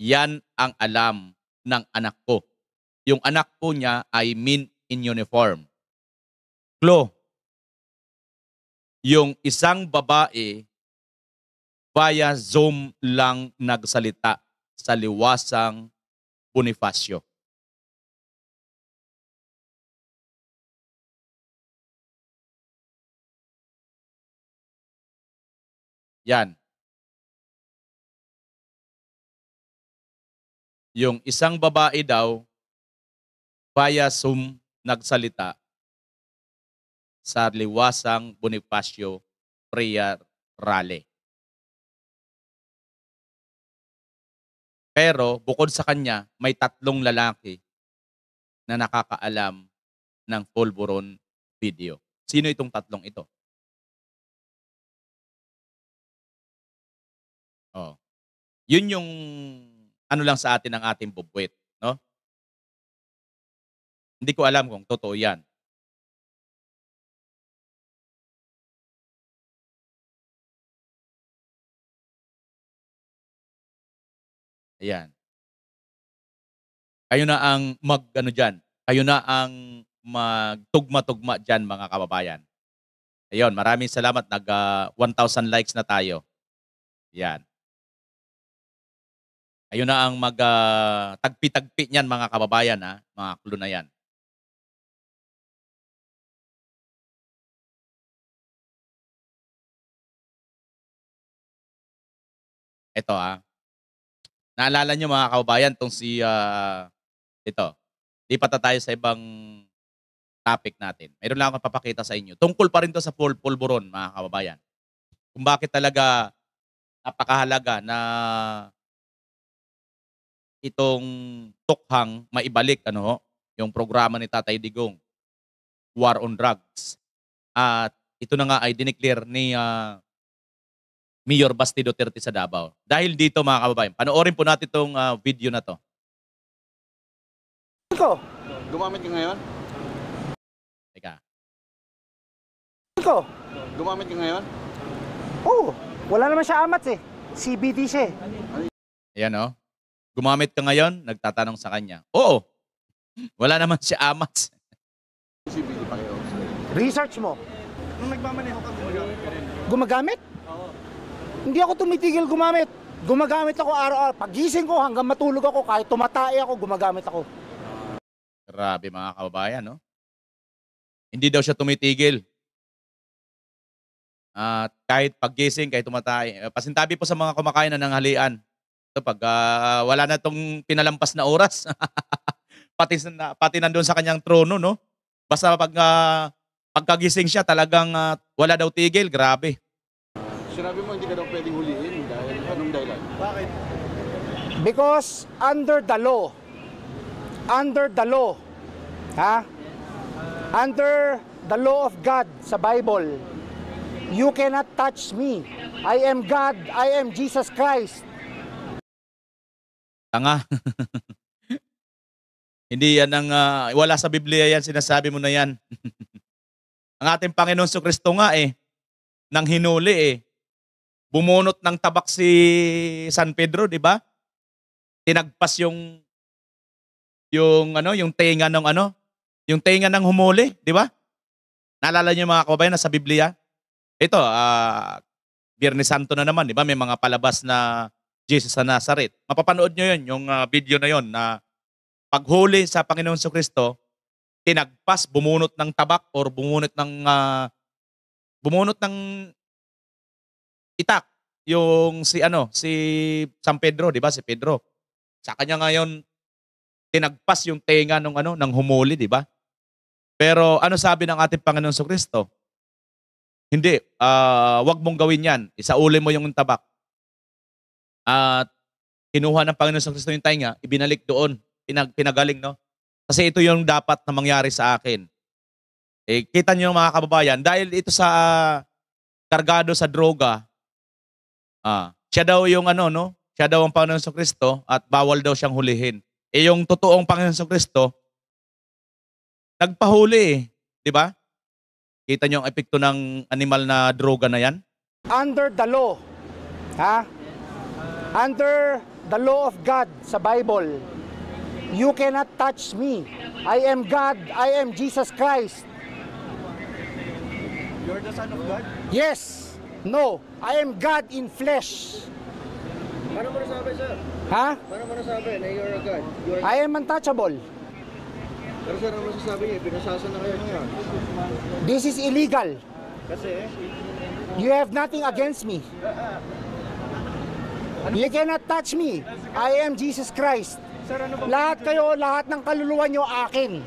[SPEAKER 3] Yan ang alam ng anak ko. Yung anak po niya ay min in uniform. Klo, yung isang
[SPEAKER 1] babae via Zoom lang nagsalita sa liwasang Bonifacio. Yan. yung isang babae daw via Zoom nagsalita sa liwasang Bonifacio prayer rally. Pero bukod sa kanya, may tatlong lalaki na nakakaalam ng Polvoron video. Sino itong tatlong ito? Oh. Yun yung ano lang sa atin ang ating bubwit, no? Hindi ko alam kung totoo 'yan. Ayan. Kayo na ang mag ano diyan. Kayo na ang
[SPEAKER 3] magtugma-tugma diyan mga kababayan. Ayun, maraming salamat nag uh, ah,
[SPEAKER 1] 1000 likes na tayo. Yan. Ayun na ang magtagpi-tagpi ah, uh, niyan mga kababayan, ha? Ah, mga clue na yan. Ito ah. Naalala niyo mga kababayan tong si uh, ito. Lipat pa tayo sa ibang
[SPEAKER 3] topic natin. Meron lang akong papakita sa inyo. Tungkol pa rin to sa pul pulburon, mga kababayan. Kung bakit talaga napakahalaga na itong tukhang maibalik ano yung programa ni Tatay Digong War on Drugs. At ito na nga ay dineclare ni uh, Mayor Bastido 30 sa Davao. Dahil dito mga kababayan, panoorin po natin itong
[SPEAKER 1] uh, video na to. Ko. Gumamit ka ngayon? Teka. Ko. Gumamit ka ngayon?
[SPEAKER 2] Oh, wala naman siya amat eh. CBD siya eh.
[SPEAKER 3] Ayan Oh. Gumamit ka ngayon? Nagtatanong sa kanya. Oo. Wala naman si Amats. Research mo.
[SPEAKER 2] Nung nagmamaneho ka, gumagamit Gumagamit? Oo. Hindi ako tumitigil gumamit. Gumagamit ako araw-araw. Pagising ko hanggang matulog ako, kahit tumatay ako, gumagamit ako.
[SPEAKER 3] Grabe mga kababayan, no? Hindi daw siya tumitigil. At kahit paggising, kahit tumatay. Eh, pasintabi po sa mga kumakain na ng halian kapag uh, wala na tong pinalampas na oras. pati na pati nandoon sa kanyang trono, no? Basta pag uh, pagkagising siya talagang uh, wala daw tigil, grabe. Sinabi mo hindi ka daw pwedeng hulihin dahil anong dahilan? Bakit? Because
[SPEAKER 2] under the law, under the law, ha? Under the law of God sa Bible, you cannot touch me. I am God, I am Jesus Christ.
[SPEAKER 3] Tanga. Hindi yan ang, uh, wala sa Biblia yan, sinasabi mo na yan. ang ating Panginoon so Kristo nga eh, nang hinuli eh, bumunot ng tabak si San Pedro, di ba? Tinagpas yung, yung ano, yung tenga ng ano, yung tenga ng humuli, di ba? Naalala niyo mga kababayan, sa Biblia. Ito, uh, Biyernes Santo na naman, di ba? May mga palabas na Jesus sa Nazareth. Mapapanood nyo yun, yung uh, video na yun na paghuli sa Panginoon sa Kristo, tinagpas, bumunot ng tabak or bumunot ng uh, bumunot ng itak yung si ano si San Pedro, di ba? Si Pedro. Sa kanya ngayon tinagpas yung tenga ng ano ng humuli, di ba? Pero ano sabi ng ating Panginoon sa Kristo? Hindi, uh, wag mong gawin yan. Isauli mo yung tabak. At kinuha ng Panginoon sa Kristo yung tainga, ibinalik doon, pinag, pinagaling, no? Kasi ito yung dapat na mangyari sa akin. Eh, kita niyo mga kababayan, dahil ito sa uh, kargado sa droga, ah, siya daw yung ano, no? Siya daw ang Panginoon sa Kristo at bawal daw siyang hulihin. Eh, yung totoong Panginoon sa Kristo, nagpahuli eh. Di ba? Kita niyo ang epekto ng animal na droga na yan?
[SPEAKER 2] Under the law, ha? Under the law of God sa Bible, you cannot touch me. I am God. I am Jesus Christ. You're the Son of God? Yes. No. I am God in flesh. Paano mo nasabi, sir? Ha? Paano mo nasabi na you're a God? You're a... I am untouchable. Pero sir, ano masasabi niya? Pinasasan na kayo niya. This is illegal. Kasi? You have nothing against me. Ano you cannot touch me. I am Jesus Christ. Sir, ano ba lahat kayo, lahat ng kaluluwa nyo akin.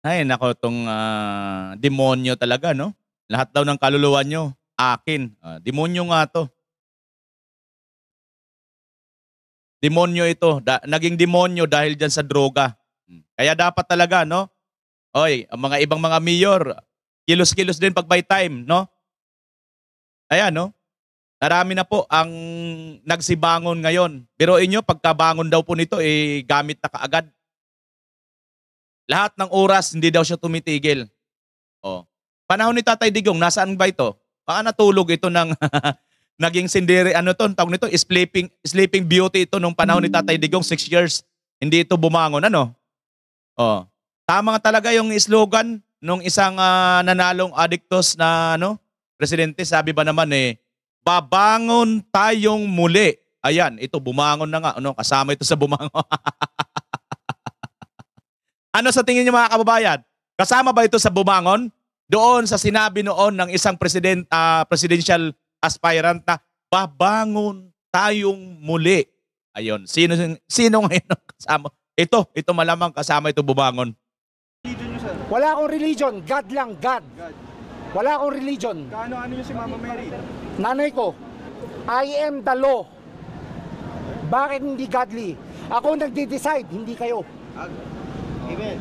[SPEAKER 3] Ay, nako, itong uh, ah, demonyo talaga, no? Lahat daw ng kaluluwa nyo, akin. Uh, demonyo nga to. Demonyo ito. Da- naging demonyo dahil dyan sa droga. Hmm. Kaya dapat talaga, no? Oy, ang mga ibang mga mayor, kilos-kilos din pag by time, no? Ayan, no? Marami na po ang nagsibangon ngayon. Pero inyo, pagkabangon daw po nito, eh, gamit na kaagad. Lahat ng oras, hindi daw siya tumitigil. Oh. Panahon ni Tatay Digong, nasaan ba ito? Baka natulog ito ng naging sindiri, ano to, tawag nito, sleeping, sleeping beauty ito nung panahon ni Tatay Digong, 6 years, hindi ito bumangon, ano? Oh. Tama nga talaga yung slogan nung isang uh, nanalong adiktos na ano, Presidente, sabi ba naman eh, babangon tayong muli. Ayan, ito bumangon na nga. Ano, kasama ito sa bumangon. ano sa tingin niyo mga kababayan? Kasama ba ito sa bumangon? Doon sa sinabi noon ng isang president, uh, presidential aspirant na babangon tayong muli. Ayun, sino, sino ngayon kasama? Ito, ito malamang kasama ito bumangon.
[SPEAKER 2] Wala akong religion. God lang, God. God. Wala akong religion. Kaano-ano yung si Mama Mary? Nanay ko, I am the law. Bakit hindi godly? Ako nagde-decide, hindi kayo. Amen.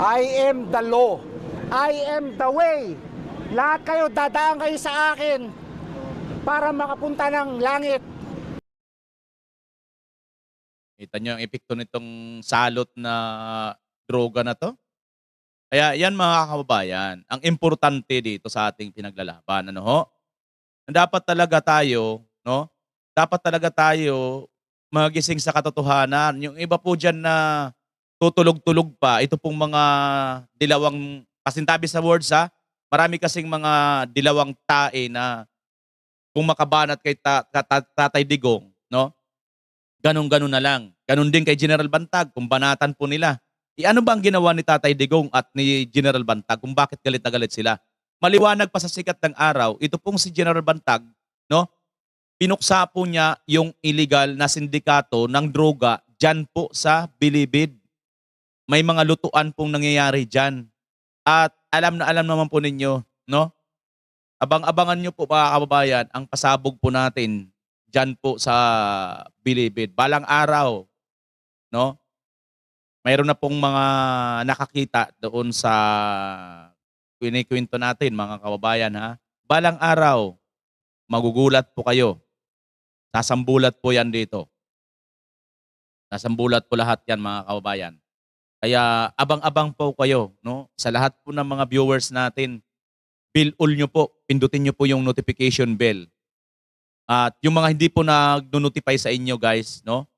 [SPEAKER 2] I am the law. I am the way. Lahat kayo, dadaan kayo sa akin para makapunta ng langit.
[SPEAKER 3] Kita nyo ang epekto nitong salot na droga na to? Kaya yan mga kababayan, ang importante dito sa ating pinaglalaban. Ano ho? Dapat talaga tayo, no? Dapat talaga tayo magising sa katotohanan. Yung iba po dyan na tutulog-tulog pa, ito pong mga dilawang, kasintabi sa words ha, marami kasing mga dilawang tae na kung makabanat kay ta, ta, ta, Tatay Digong, no? Ganon-ganon na lang. Ganon din kay General Bantag, kung banatan po nila. E ano ba ang ginawa ni Tatay Digong at ni General Bantag kung bakit galit na galit sila? Maliwanag pa sa sikat ng araw, ito pong si General Bantag, no? Pinuksa po niya yung illegal na sindikato ng droga dyan po sa Bilibid. May mga lutuan pong nangyayari dyan. At alam na alam naman po ninyo, no? Abang-abangan niyo po mga kababayan ang pasabog po natin dyan po sa Bilibid. Balang araw, no? mayroon na pong mga nakakita doon sa kwento natin, mga kababayan ha. Balang araw, magugulat po kayo. Nasambulat po yan dito. Nasambulat po lahat yan mga kababayan. Kaya abang-abang po kayo no? sa lahat po ng mga viewers natin. Bill all nyo po, pindutin nyo po yung notification bell. At yung mga hindi po nag-notify sa inyo guys, no?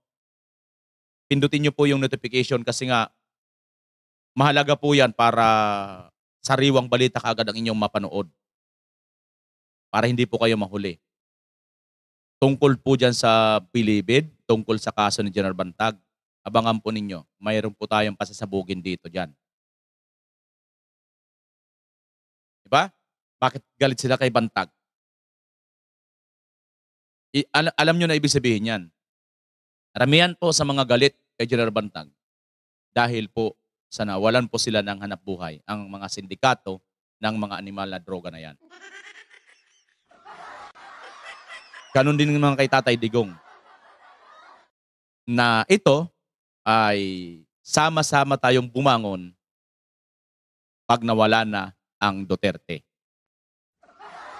[SPEAKER 3] pindutin nyo po yung notification kasi nga mahalaga po yan para sariwang balita kaagad ang inyong mapanood. Para hindi po kayo mahuli. Tungkol po dyan sa
[SPEAKER 1] Bilibid, tungkol sa kaso ni General Bantag, abangan po ninyo. Mayroon po tayong pasasabugin dito dyan. Diba? Bakit galit sila kay Bantag? I- al- alam nyo na ibig sabihin yan. Aramihan po sa mga galit kay General Bantag dahil po
[SPEAKER 3] sa nawalan po sila ng hanap buhay ang mga sindikato ng mga animal na droga na yan. Ganun din naman kay Tatay Digong na ito ay sama-sama tayong bumangon pag nawala na ang Duterte.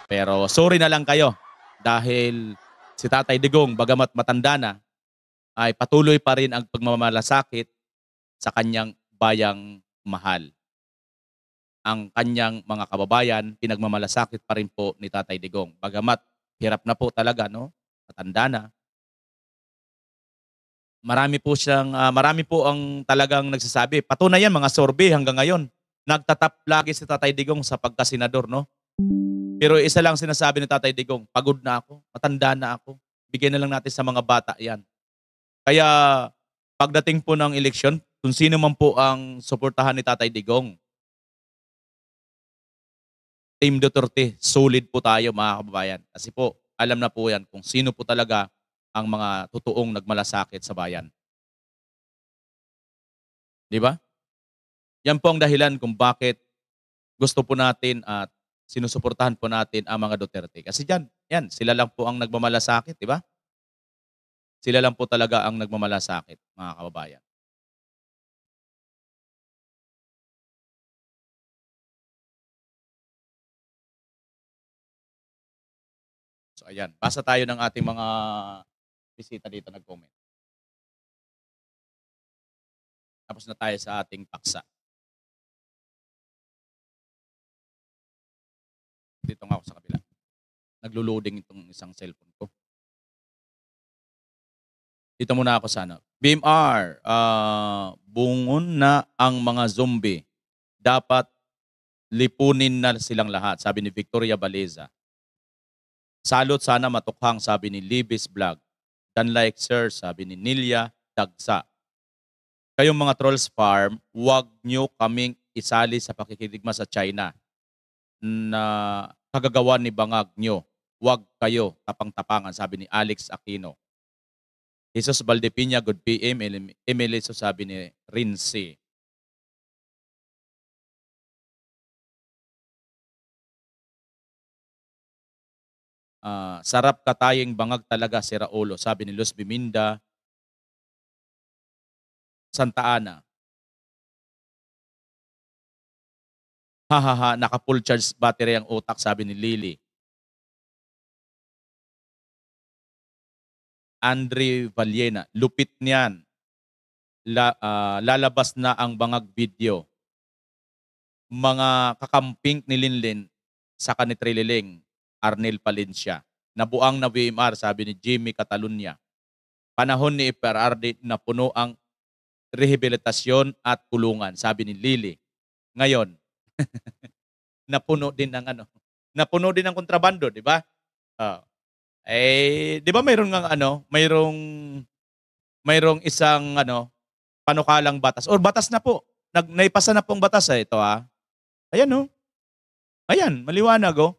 [SPEAKER 3] Pero sorry na lang kayo dahil si Tatay Digong, bagamat matanda na, ay patuloy pa rin ang pagmamalasakit sa kanyang bayang mahal. Ang kanyang mga kababayan, pinagmamalasakit pa rin po ni Tatay Digong. Bagamat, hirap na po talaga, no? Matanda na. Marami po siyang, uh, marami po ang talagang nagsasabi. Patunay yan, mga sorbe hanggang ngayon. Nagtatap lagi si Tatay Digong sa pagkasinador, no? Pero isa lang sinasabi ni Tatay Digong, pagod na ako, matanda na ako. Bigyan na lang natin sa mga bata yan. Kaya pagdating po ng eleksyon, kung sino man po ang suportahan ni Tatay Digong, Team Duterte, solid po tayo mga kababayan. Kasi po, alam na po yan kung sino po talaga ang mga totoong nagmalasakit sa bayan. Di ba? Yan po ang dahilan kung bakit gusto po natin at sinusuportahan po natin ang mga Duterte. Kasi diyan, yan, sila lang po ang nagmamalasakit, di ba?
[SPEAKER 1] Sila lang po talaga ang nagmamalasakit, mga kababayan. So ayan, basa tayo ng ating mga bisita dito nag-comment. Tapos na tayo sa ating paksa. Dito nga ako sa kabila. Naglo-loading itong isang cellphone ko.
[SPEAKER 3] Dito muna ako sana. Ano. BMR, uh, ah, bungon na ang mga zombie. Dapat lipunin na silang lahat, sabi ni Victoria Baleza. Salot sana matukhang, sabi ni Libis Vlog. Dan like sir, sabi ni Nilia Dagsa. Kayong mga trolls farm, wag nyo kaming isali sa pakikidigma sa China na kagagawa ni bangag nyo. Huwag kayo tapang-tapangan, sabi ni Alex Aquino.
[SPEAKER 1] Jesus Valdepiña, good PM, MLA, so sabi ni Rinsi. Uh, ah, sarap katayeng bangag talaga si Raulo, sabi ni Luz Biminda, Santa Ana. Hahaha, naka full charge battery ang utak, sabi ni Lily. Andre Valiena. Lupit niyan. La, uh, lalabas na ang bangag
[SPEAKER 3] video. Mga kakamping ni Linlin sa kanitriling Arnel Palencia. Nabuang na VMR, sabi ni Jimmy Catalunya. Panahon ni Iperardi na puno ang rehabilitasyon at kulungan, sabi ni Lily. Ngayon, napuno din ng ano, napuno din ng kontrabando, di ba? Uh, eh, 'di ba mayroon ng ano, mayroong mayroong isang ano, panukalang batas or batas na po. Nag naipasa na pong batas eh, ito ah. Ayan oh. Ayan, maliwanag oh.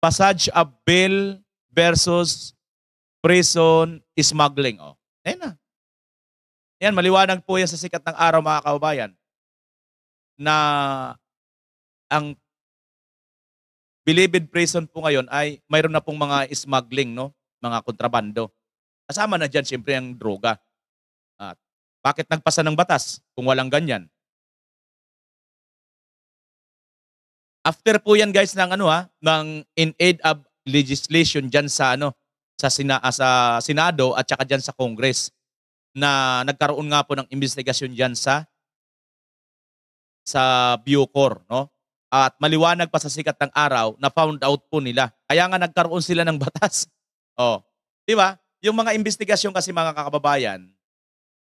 [SPEAKER 3] Passage of bill versus
[SPEAKER 1] prison smuggling oh. Ayan na. Ayan, maliwanag po yan sa sikat ng araw mga kababayan na ang
[SPEAKER 3] Bilibid prison po ngayon ay mayroon na pong mga smuggling, no? mga kontrabando.
[SPEAKER 1] Kasama na dyan siyempre ang droga. At bakit nagpasa ng batas kung walang ganyan? After po yan
[SPEAKER 3] guys ng ano ha, ng in aid of legislation diyan sa ano sa sina, ah, sa Senado at saka diyan sa Congress na nagkaroon nga po ng investigasyon diyan sa sa Bucor, no? at maliwanag pa sa sikat ng araw na found out po nila. Kaya nga nagkaroon sila ng batas. Oh, 'di ba? Yung mga investigasyon kasi mga kakababayan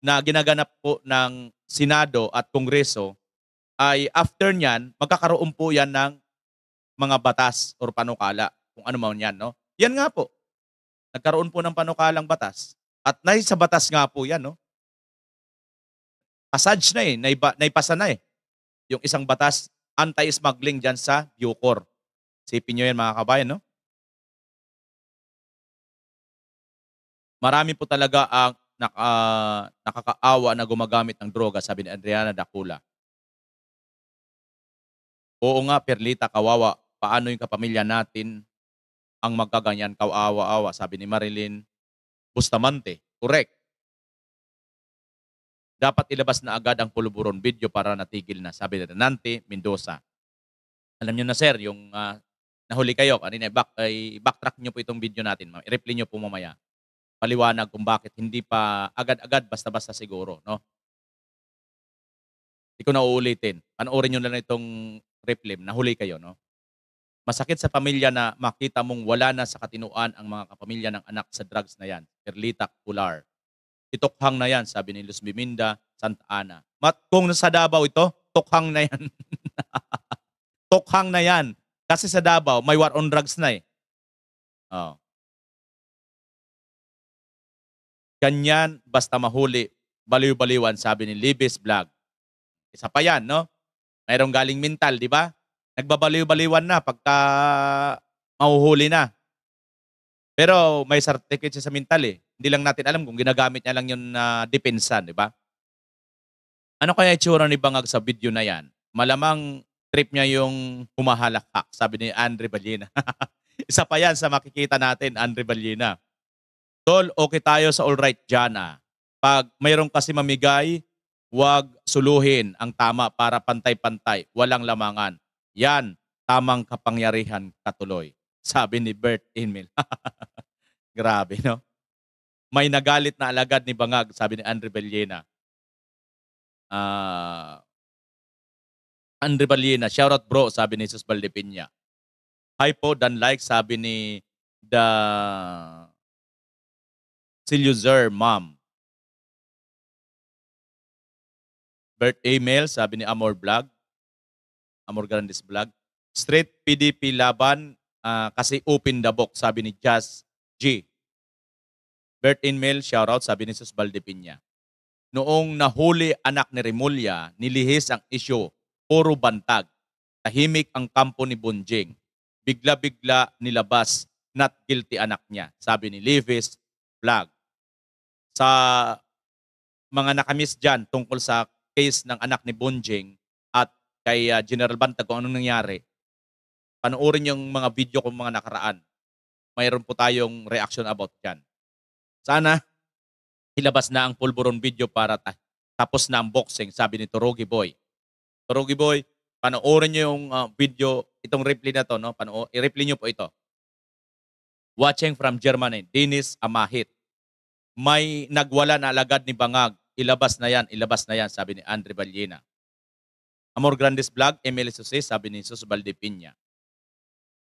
[SPEAKER 3] na ginaganap po ng Senado at Kongreso ay after niyan magkakaroon po yan ng mga batas or panukala kung ano man yan, no? Yan nga po. Nagkaroon po ng panukalang batas. At nai sa batas nga po yan, no? Passage na eh, naipasa na eh. Yung isang batas anti-smuggling dyan sa Bucor.
[SPEAKER 1] Sipin nyo yan mga kabayan, no? Marami po talaga ang nak, uh, nakakaawa na gumagamit ng droga,
[SPEAKER 3] sabi ni Adriana Dacula. Oo nga, Perlita, kawawa. Paano yung kapamilya natin ang magkaganyan, kawawa-awa, sabi ni Marilyn Bustamante. Correct dapat ilabas na agad ang puluburon video para natigil na, sabi ni Renante Mendoza. Alam niyo na sir, yung uh, nahuli kayo, kanina, back, ay, backtrack niyo po itong video natin, ma'am. I-reply niyo po mamaya. Paliwanag kung bakit hindi pa agad-agad, basta-basta siguro, no? Hindi ko na uulitin. Panoorin niyo na lang itong replim, nahuli kayo, no? Masakit sa pamilya na makita mong wala na sa katinuan ang mga kapamilya ng anak sa drugs na yan. Perlita Kular itokhang na yan, sabi ni Luz Biminda, Santa Ana. Mat kung sa Davao ito, tokhang na yan. tokhang na yan.
[SPEAKER 1] Kasi sa Davao, may war on drugs na eh. Oh. Ganyan, basta mahuli, baliw-baliwan, sabi ni Libis
[SPEAKER 3] Vlog. Isa pa yan, no? Mayroong galing mental, di ba? Nagbabaliw-baliwan na pagka mahuhuli na. Pero may certificate siya sa mental eh. Hindi lang natin alam kung ginagamit niya lang yung uh, depensa, di ba? Ano kaya itsura ni Bangag sa video na yan? Malamang trip niya yung humahalakak, sabi ni Andre Balina. Isa pa yan sa makikita natin, Andre Balina. Tol, okay tayo sa all right Jana. Pag mayroong kasi mamigay, huwag suluhin ang tama para pantay-pantay, walang lamangan. Yan, tamang kapangyarihan katuloy. Sabi ni Bert Emil. Grabe, no? May nagalit na alagad ni Bangag, sabi ni Andre Bellena. Uh, Andre Bellena, shout out bro, sabi ni Jesus Valdepiña.
[SPEAKER 1] Hi po, dan like, sabi ni the Siluzer mom. Birthday email, sabi ni Amor Vlog. Amor Grandes Vlog. Straight
[SPEAKER 3] PDP laban, uh, kasi open the box, sabi ni Jazz G. Bert Inmel, shoutout, sabi ni Jesus Valdepiña. Noong nahuli anak ni Remulya, nilihis ang isyo, puro bantag. Tahimik ang kampo ni Bonjing. Bigla-bigla nilabas, not guilty anak niya. Sabi ni Levis, vlog. Sa mga nakamiss dyan tungkol sa case ng anak ni Bonjing at kay ah, General Bantag kung anong nangyari, panoorin yung mga video kong mga nakaraan. Mayroon po tayong reaction about dyan. Sana ilabas na ang pulburon video para ta- tapos na ang boxing, sabi ni Torogi Boy. Torogi Boy, panoorin niyo yung uh, video, itong replay na to, no? Pano- i-replay niyo po ito. Watching from Germany, Dennis Amahit. May nagwala na alagad ni Bangag. Ilabas na yan, ilabas na yan, sabi ni Andre Ballena. Amor Grandes Vlog, Emily Susi, sabi ni Jesus Valdepiña.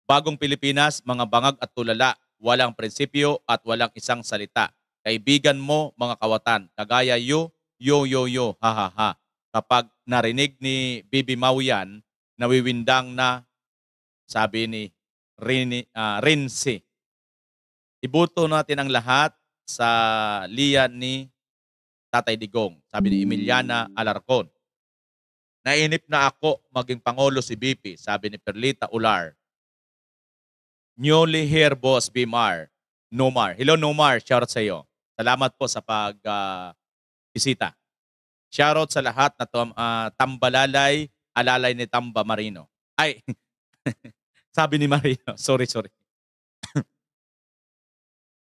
[SPEAKER 3] Bagong Pilipinas, mga bangag at tulala, walang prinsipyo at walang isang salita. Kaibigan mo, mga kawatan, kagaya yo, yo, yo, yo, ha, ha, ha. Kapag narinig ni Bibi Mau yan, nawiwindang na, sabi ni Rini, uh, ah, Rinsi. Ibuto natin ang lahat sa liya ni Tatay Digong, sabi ni Emiliana Alarcon. Nainip na ako maging Pangulo si BP, sabi ni Perlita Ular newly here boss Bimar Nomar. Hello Nomar, shoutout sa iyo. Salamat po sa pag uh, bisita. Shoutout sa lahat na tom, uh, tambalalay, alalay ni Tamba Marino. Ay, sabi ni Marino. Sorry, sorry.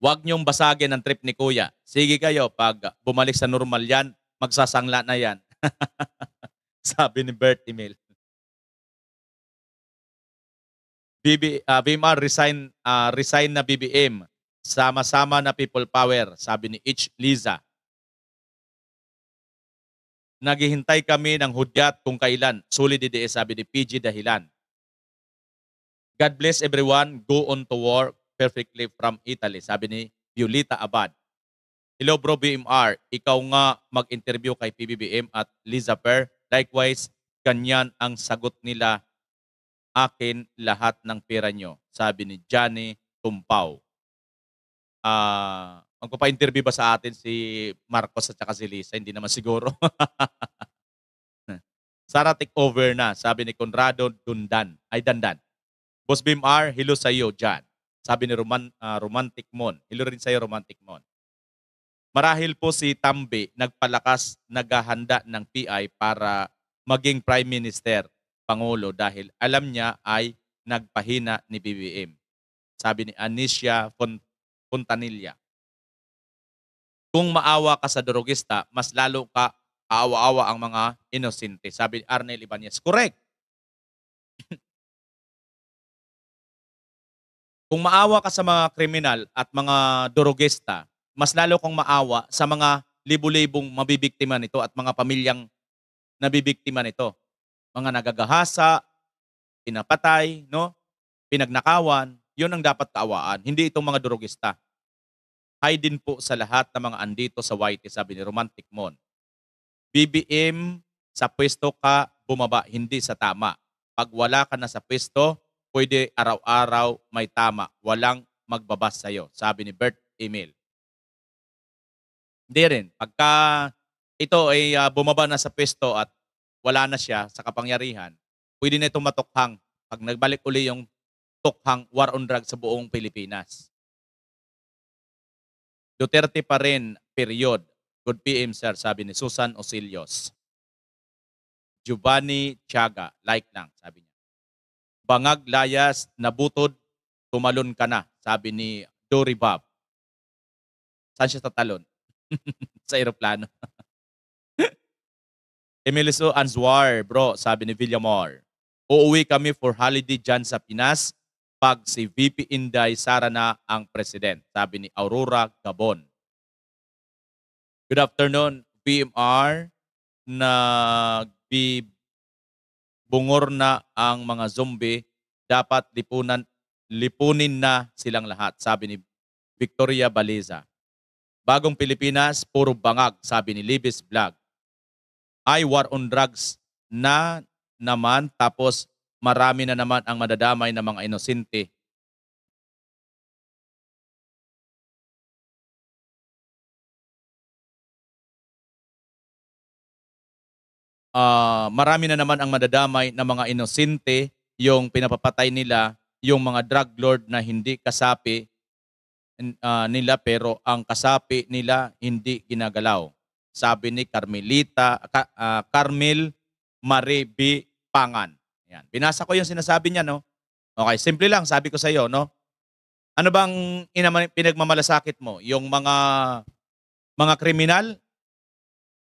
[SPEAKER 3] Huwag niyong basagin ang trip ni Kuya. Sige kayo, pag bumalik sa normal yan, magsasangla na yan. sabi ni Bert Emil. BB, uh, ah, Bimar resign, uh, resign na BBM. Sama-sama na people power, sabi ni H. Liza. Naghihintay kami ng hudyat kung kailan. Sulit DDS sabi ni PG Dahilan. God bless everyone. Go on to war perfectly from Italy. Sabi ni Violita Abad. Hello bro BMR. Ikaw nga mag-interview kay PBBM at Liza Per. Likewise, ganyan ang sagot nila akin lahat ng pera nyo, sabi ni Johnny Tumpaw. Ah, uh, magpapa-interview ba sa atin si Marcos at saka si Lisa? Hindi naman siguro. Sara take over na, sabi ni Conrado Dundan. Ay, Dandan. Boss Bim R, hello sa iyo, John. Sabi ni Roman, uh, Romantic Mon. Hello rin sa iyo, Romantic Mon. Marahil po si Tambe nagpalakas, naghahanda ng PI para maging Prime Minister Pangulo dahil alam niya ay nagpahina ni BBM. Sabi ni Anisha Fontanilla, kung maawa ka sa drogista, mas lalo ka aawa-awa ang mga inosente. Sabi ni Arnel Ibanez, correct. kung maawa ka sa mga kriminal at mga drogista, mas lalo kang maawa sa mga libu-libong mabibiktima nito at mga pamilyang nabibiktima nito mga nagagahasa, pinapatay, no? Pinagnakawan, 'yun ang dapat kaawaan, hindi itong mga durugista. Hay din po sa lahat ng mga andito sa White, sabi ni Romantic Mon. BBM, sa pwesto ka bumaba, hindi sa tama. Pag wala ka na sa pwesto, pwede araw-araw may tama. Walang magbabas sa'yo, sabi ni Bert Emil. Hindi rin. Pagka ito ay uh, bumaba na sa pwesto at wala na siya sa kapangyarihan, pwede na itong matukhang pag nagbalik uli yung tukhang war on drugs sa buong Pilipinas. Duterte pa rin, period. Good PM, sir, sabi ni Susan Osilios. Giovanni Chaga, like lang, sabi niya. Bangag, layas, nabutod, tumalon ka na, sabi ni Dory Bob. Saan siya tatalon? sa aeroplano. Emilio Anzuar, bro, sabi ni Villamor. Uuwi kami for holiday dyan sa Pinas pag si VP Inday Sara na ang president, sabi ni Aurora Gabon. Good afternoon, PMR. Nagbibungor na ang mga zombie. Dapat lipunan, lipunin na silang lahat, sabi ni Victoria Baliza. Bagong Pilipinas, puro bangag, sabi ni Libis Vlog ay war
[SPEAKER 1] on drugs na naman tapos marami na naman ang madadamay ng mga inosente. Uh, marami na naman ang madadamay ng mga inosente, yung pinapapatay nila,
[SPEAKER 3] yung mga drug lord na hindi kasapi uh, nila pero ang kasapi nila hindi ginagalaw. Sabi ni Carmelita, uh, Carmel Marie Pangan. Yan. Binasa ko yung sinasabi niya, no? Okay, simple lang, sabi ko sa iyo, no? Ano bang inaman, pinagmamalasakit mo? Yung mga mga kriminal?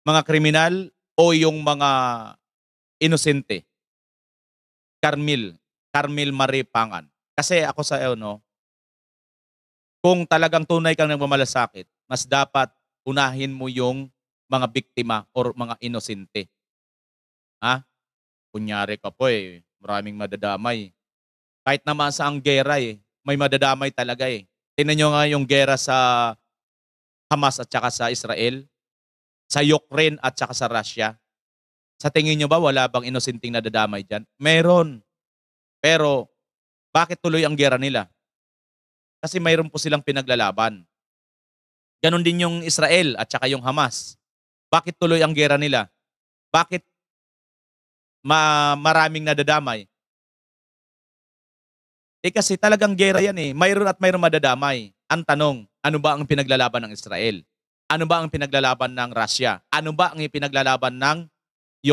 [SPEAKER 3] Mga kriminal o yung mga inosente? Carmel, Carmel Marie Pangan. Kasi ako sa iyo, eh, no? Kung talagang tunay kang nagmamalasakit, mas dapat unahin mo yung mga biktima or mga inosente. Ha? Kunyari ka po eh, maraming madadamay. Kahit naman sa ang gera eh, may madadamay talaga eh. Tinan nyo nga yung gera sa Hamas at saka sa Israel, sa Ukraine at saka sa Russia. Sa tingin nyo ba wala bang inosenteng nadadamay dyan? Meron. Pero bakit tuloy ang gera nila? Kasi mayroon po silang pinaglalaban.
[SPEAKER 1] Ganon din yung Israel at saka yung Hamas. Bakit tuloy ang gera nila? Bakit ma maraming nadadamay?
[SPEAKER 3] Eh kasi talagang gera yan eh. Mayroon at mayroon madadamay. Ang tanong, ano ba ang pinaglalaban ng Israel? Ano ba ang pinaglalaban ng Russia? Ano ba ang pinaglalaban ng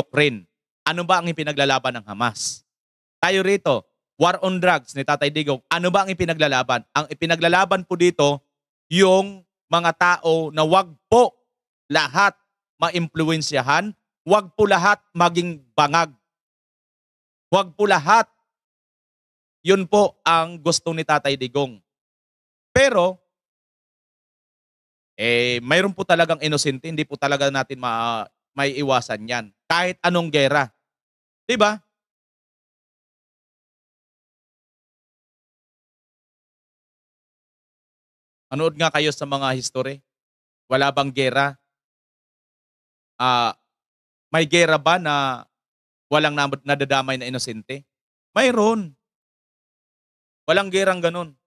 [SPEAKER 3] Ukraine? Ano ba ang pinaglalaban ng Hamas? Tayo rito, war on drugs ni Tatay Digong. Ano ba ang ipinaglalaban? Ang ipinaglalaban po dito, yung mga tao na wag po lahat maimpluensyahan. Huwag po
[SPEAKER 1] lahat maging bangag. Huwag po lahat. Yun po ang gusto ni Tatay Digong. Pero,
[SPEAKER 3] eh, mayroon po talagang inosente. Hindi po talaga natin ma may iwasan yan.
[SPEAKER 1] Kahit anong gera. Di ba? Anood nga kayo sa mga history. Wala bang gera? uh, may gera
[SPEAKER 3] ba na walang nadadamay na inosente? Mayroon. Walang gerang ganun.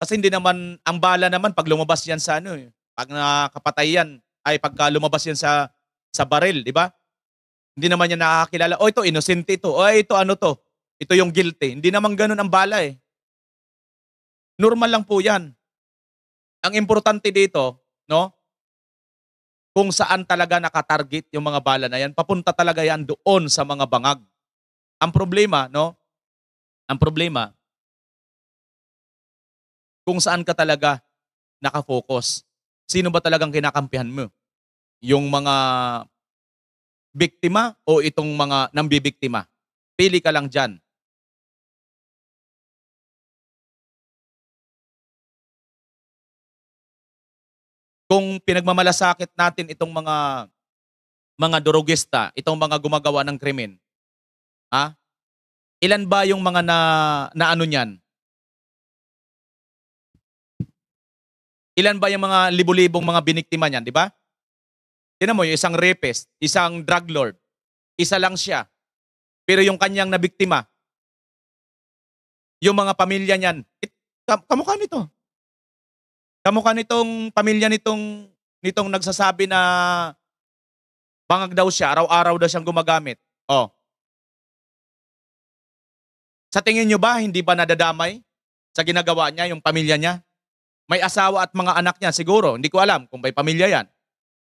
[SPEAKER 3] Kasi hindi naman, ang bala naman, pag lumabas yan sa ano, eh, pag nakapatay yan, ay pagka ah, lumabas yan sa, sa baril, di ba? Hindi naman niya nakakilala, oh ito, inosente ito, oh ito, ano to, ito yung guilty. Hindi naman ganun ang bala eh. Normal lang po yan. Ang importante dito, no, kung saan talaga nakatarget yung mga bala na yan. Papunta talaga yan doon sa mga bangag. Ang problema, no?
[SPEAKER 1] Ang problema, kung saan ka talaga nakafocus. Sino ba talagang kinakampihan mo? Yung mga biktima o itong mga nambibiktima? Pili ka lang dyan. kung pinagmamalasakit natin itong mga mga drogista, itong mga gumagawa ng krimen. Ha? Ilan ba yung mga na, naano niyan? Ilan ba yung mga libo libong mga biniktima niyan, di ba? Tinan mo, yung isang rapist, isang drug lord, isa lang siya. Pero yung kanyang nabiktima, yung mga pamilya niyan, it, kam- kamukha nito.
[SPEAKER 3] Kamukha nitong pamilya nitong nitong nagsasabi na bangag daw siya, araw-araw daw siyang gumagamit. Oh. Sa tingin niyo ba hindi ba nadadamay sa ginagawa niya yung pamilya niya? May asawa at mga anak niya siguro, hindi ko alam kung may pamilya yan.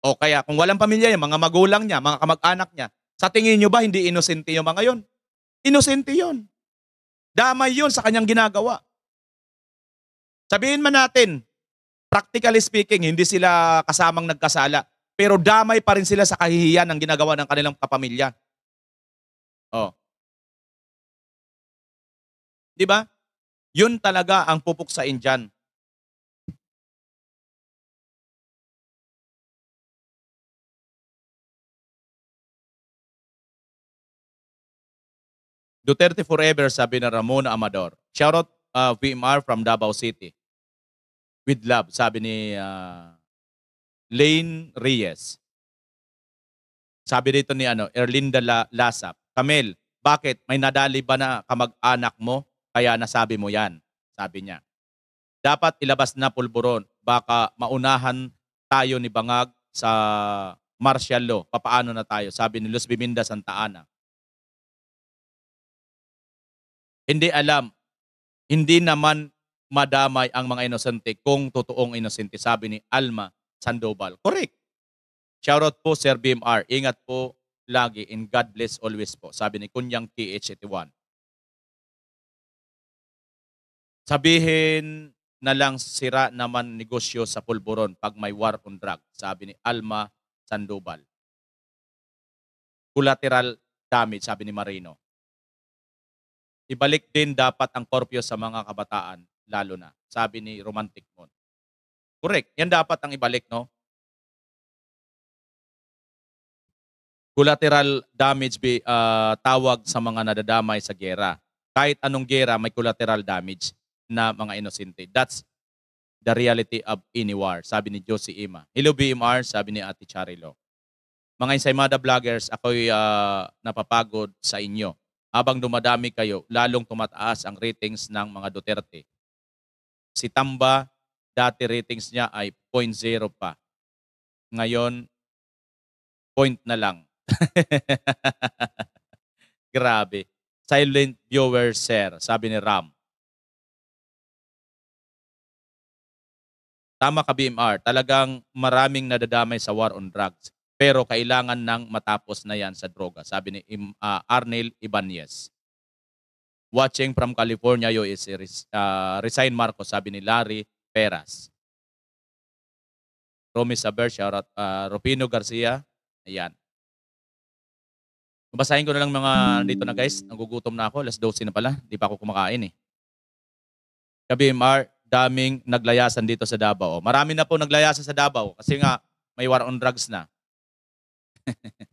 [SPEAKER 3] O kaya kung walang pamilya yan, mga magulang niya, mga kamag-anak niya, sa tingin niyo ba hindi inosente yung mga yon? Inosente yon. Damay yon sa kanyang ginagawa. Sabihin man natin, Practically speaking, hindi sila kasamang nagkasala. Pero damay pa rin sila sa kahihiyan ng
[SPEAKER 1] ginagawa ng kanilang kapamilya. Oh. Di ba? Yun talaga ang pupuksain dyan. Duterte Forever, sabi na Ramon Amador. Shoutout uh, VMR from Davao City with love,
[SPEAKER 3] sabi ni uh, Lane Reyes. Sabi dito ni ano, Erlinda La Lasap, Kamel, bakit? May nadali ba na kamag-anak mo? Kaya nasabi mo yan, sabi niya. Dapat ilabas na pulburon, baka maunahan tayo ni Bangag sa martial law. Papaano na tayo? Sabi ni Luz Biminda Santa Ana. Hindi alam. Hindi naman madamay ang mga inosente kung totoong inosente, sabi ni Alma Sandoval. Correct. Shoutout po Sir BMR. Ingat po lagi and God bless always po, sabi ni Kunyang TH81. Sabihin na lang sira naman negosyo sa pulburon pag may war on drug, sabi ni Alma Sandoval. Collateral damage, sabi ni Marino. Ibalik din dapat ang korpyo sa mga kabataan lalo na, sabi ni Romantic Moon. Correct. Yan dapat ang ibalik, no? Collateral damage be, uh, tawag sa mga nadadamay sa gera. Kahit anong gera, may collateral damage na mga inosente. That's the reality of any war, sabi ni Josie Ima. Hello BMR, sabi ni Ate Charilo. Mga Ensaymada vloggers, ako'y uh, napapagod sa inyo. Habang dumadami kayo, lalong tumataas ang ratings ng mga Duterte. Si Tamba, dati ratings niya ay 0.0 pa. Ngayon, point na lang.
[SPEAKER 1] Grabe. Silent viewer, sir, sabi ni Ram.
[SPEAKER 3] Tama ka BMR, talagang maraming nadadamay sa war on drugs. Pero kailangan nang matapos na yan sa droga, sabi ni uh, Arnel Ibanez watching from California, USA. Uh, resign Marcos, sabi ni Larry Peras. Romy Saber, shout out, uh, ah, Rufino Garcia. Ayan. Babasahin ko na lang mga dito na guys. Nagugutom na ako. Last dose na pala. Hindi pa ako kumakain eh. KBMR, daming naglayasan dito sa Davao.
[SPEAKER 1] Marami na po naglayasan sa Davao kasi nga may war on drugs na.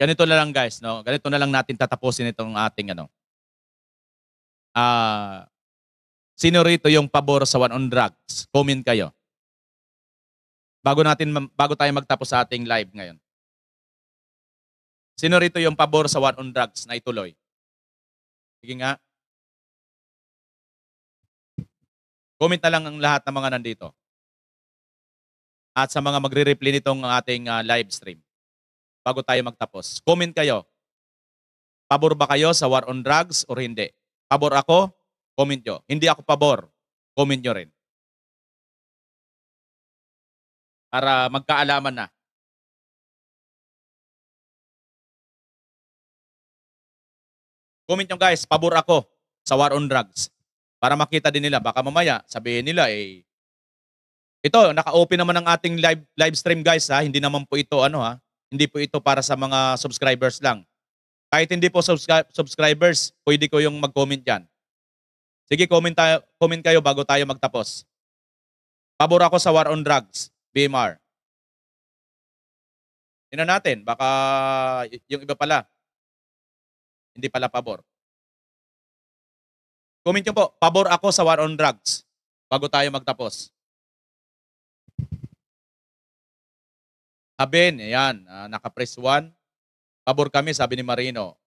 [SPEAKER 1] ganito na lang guys, no? Ganito na lang natin tatapusin itong ating ano.
[SPEAKER 3] Ah, uh, sino rito yung pabor sa one on drugs? Comment kayo.
[SPEAKER 1] Bago natin bago tayo magtapos sa ating live ngayon. Sino rito yung pabor sa one on drugs na ituloy? Sige nga. Comment na lang ang lahat ng mga nandito. At sa mga magre reply nitong ating uh, live stream bago
[SPEAKER 3] tayo magtapos. Comment kayo. Pabor ba kayo sa war on drugs o hindi?
[SPEAKER 1] Pabor ako? Comment nyo. Hindi ako pabor. Comment nyo rin. Para magkaalaman na. Comment nyo guys, pabor ako sa war on drugs. Para makita din nila. Baka mamaya sabihin nila eh,
[SPEAKER 3] ito, naka-open naman ang ating live, live stream guys ha. Hindi naman po ito ano ha. Hindi po ito para sa mga subscribers lang. Kahit hindi po subscri- subscribers, pwede ko yung mag-comment dyan.
[SPEAKER 1] Sige, comment, tayo, comment kayo bago tayo magtapos. Pabor ako sa war on drugs, BMR. Tingnan natin, baka yung iba pala, hindi pala pabor. Comment nyo po, pabor ako sa war on drugs bago tayo magtapos. Aben, ayan, uh, naka-press 1.
[SPEAKER 3] Pabor kami, sabi ni Marino.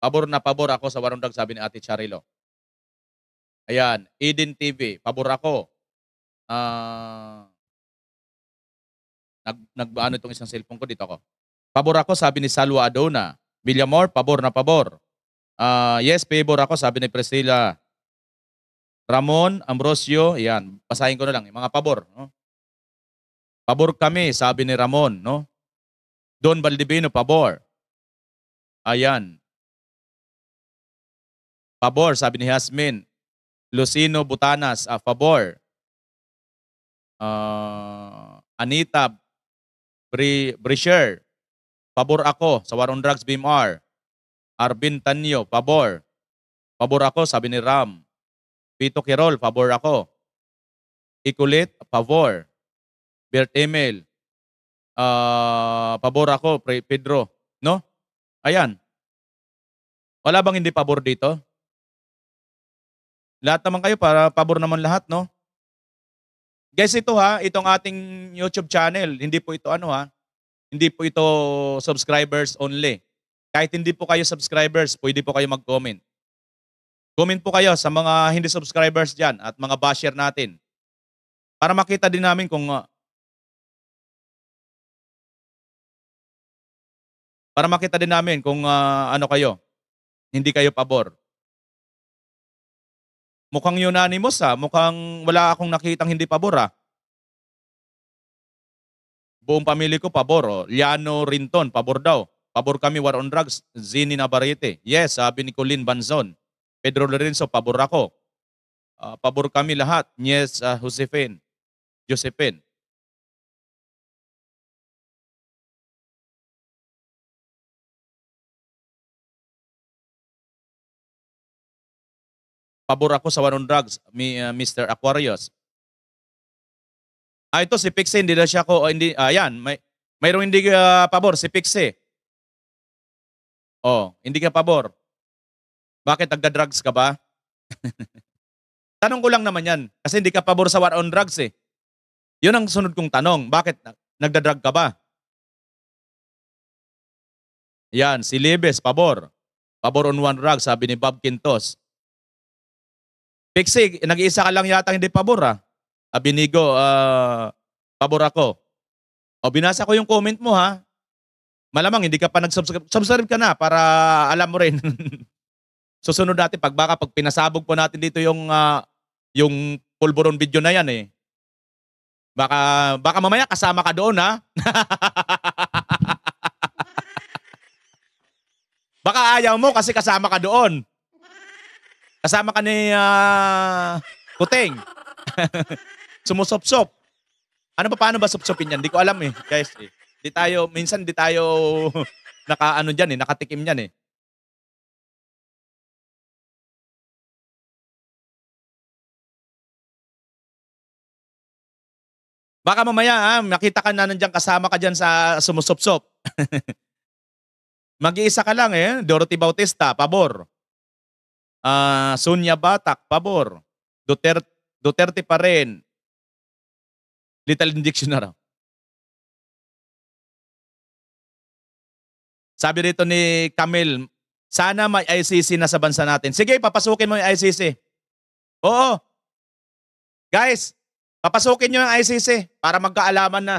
[SPEAKER 3] Pabor na pabor ako sa Warundag, sabi ni Ate Charilo.
[SPEAKER 1] Ayan, Eden TV, pabor ako. Uh, nag, nag ano itong isang cellphone ko dito ako. Pabor ako,
[SPEAKER 3] sabi ni Salwa Adona. Villamor, pabor na pabor. Uh, yes, pabor ako, sabi ni Priscilla. Ramon, Ambrosio, ayan, basahin ko na lang, eh, mga pabor.
[SPEAKER 1] No? Pabor kami, sabi ni Ramon, no? Don Valdivino, pabor. Ayan. Pabor, sabi ni Hasmin. Lucino Butanas, a ah, pabor.
[SPEAKER 3] Uh, Anita Bri Brisher, pabor ako sa War on Drugs BMR. Arvin Tanyo, pabor. Pabor ako, sabi ni Ram. Pito Kirol, pabor ako. Ikulit, pabor.
[SPEAKER 1] Bert Emel, uh, ah, pabor ako, Pedro. No? Ayan. Wala bang hindi pabor dito? Lahat naman kayo, para pabor naman lahat, no? Guys, ito
[SPEAKER 3] ha, itong ating YouTube channel, hindi po ito ano ha, hindi po ito subscribers only. Kahit hindi po kayo subscribers, pwede po kayo mag-comment.
[SPEAKER 1] Comment po kayo sa mga hindi subscribers dyan at mga basher natin. Para makita din namin kung ah, Para makita din namin kung uh, ano kayo. Hindi kayo pabor.
[SPEAKER 3] Mukhang unanimous ha. Ah. Mukhang wala akong nakitang hindi pabor ha. Ah. Buong pamilya ko pabor. Oh. Liano Rinton, pabor daw. Pabor kami war on drugs. Zini Navarrete. Yes, sabi ni Colin Banzon. Pedro
[SPEAKER 1] Lorenzo, pabor ako. Uh, pabor kami lahat. Yes, uh, Josephine. Josephine. pabor ako sa one on drugs, mi, uh, Mr. Aquarius.
[SPEAKER 3] Ah, ito si Pixie, hindi na siya ko, hindi, ayan, ah, may, mayroong hindi uh, pabor, si Pixie.
[SPEAKER 1] Oh, hindi ka pabor. Bakit nagda-drugs ka ba? tanong ko lang naman yan, kasi hindi ka pabor sa one on drugs eh. Yun ang sunod kong tanong, bakit nagda-drug ka ba?
[SPEAKER 3] Yan, si Libes, pabor. Pabor on one drug, sabi ni Bob Quintos. Pixie, nag-iisa ka lang yata hindi pabor ah. Abinigo, ah, uh, ah, pabor ako. O binasa ko yung comment mo ha. Malamang hindi ka pa nag-subscribe. Subscribe ka na para alam mo rin. Susunod natin pag baka pag pinasabog po natin dito yung uh, yung pulburon video na yan eh. Baka, baka mamaya kasama ka doon, ha? baka ayaw mo kasi kasama ka doon. Kasama ka ni uh, ah, Puting. Sumusop-sop. Ano ba, paano ba sop sopin yan? Hindi ko alam eh, guys. Eh. Di tayo, minsan di tayo
[SPEAKER 1] nakaano dyan eh, nakatikim yan eh. Baka mamaya, ah, makita ka na nandiyan, kasama ka dyan sa sumusop-sop.
[SPEAKER 3] Mag-iisa ka lang eh, Dorothy Bautista, pabor. Uh, ah,
[SPEAKER 1] Sonia Batak, pabor. Duterte, Duterte pa rin. Little Dictionary. Sabi rito ni Camille, sana may ICC na sa bansa natin. Sige, papasukin mo yung ICC. Oo. Guys, papasukin nyo yung ICC para magkaalaman na.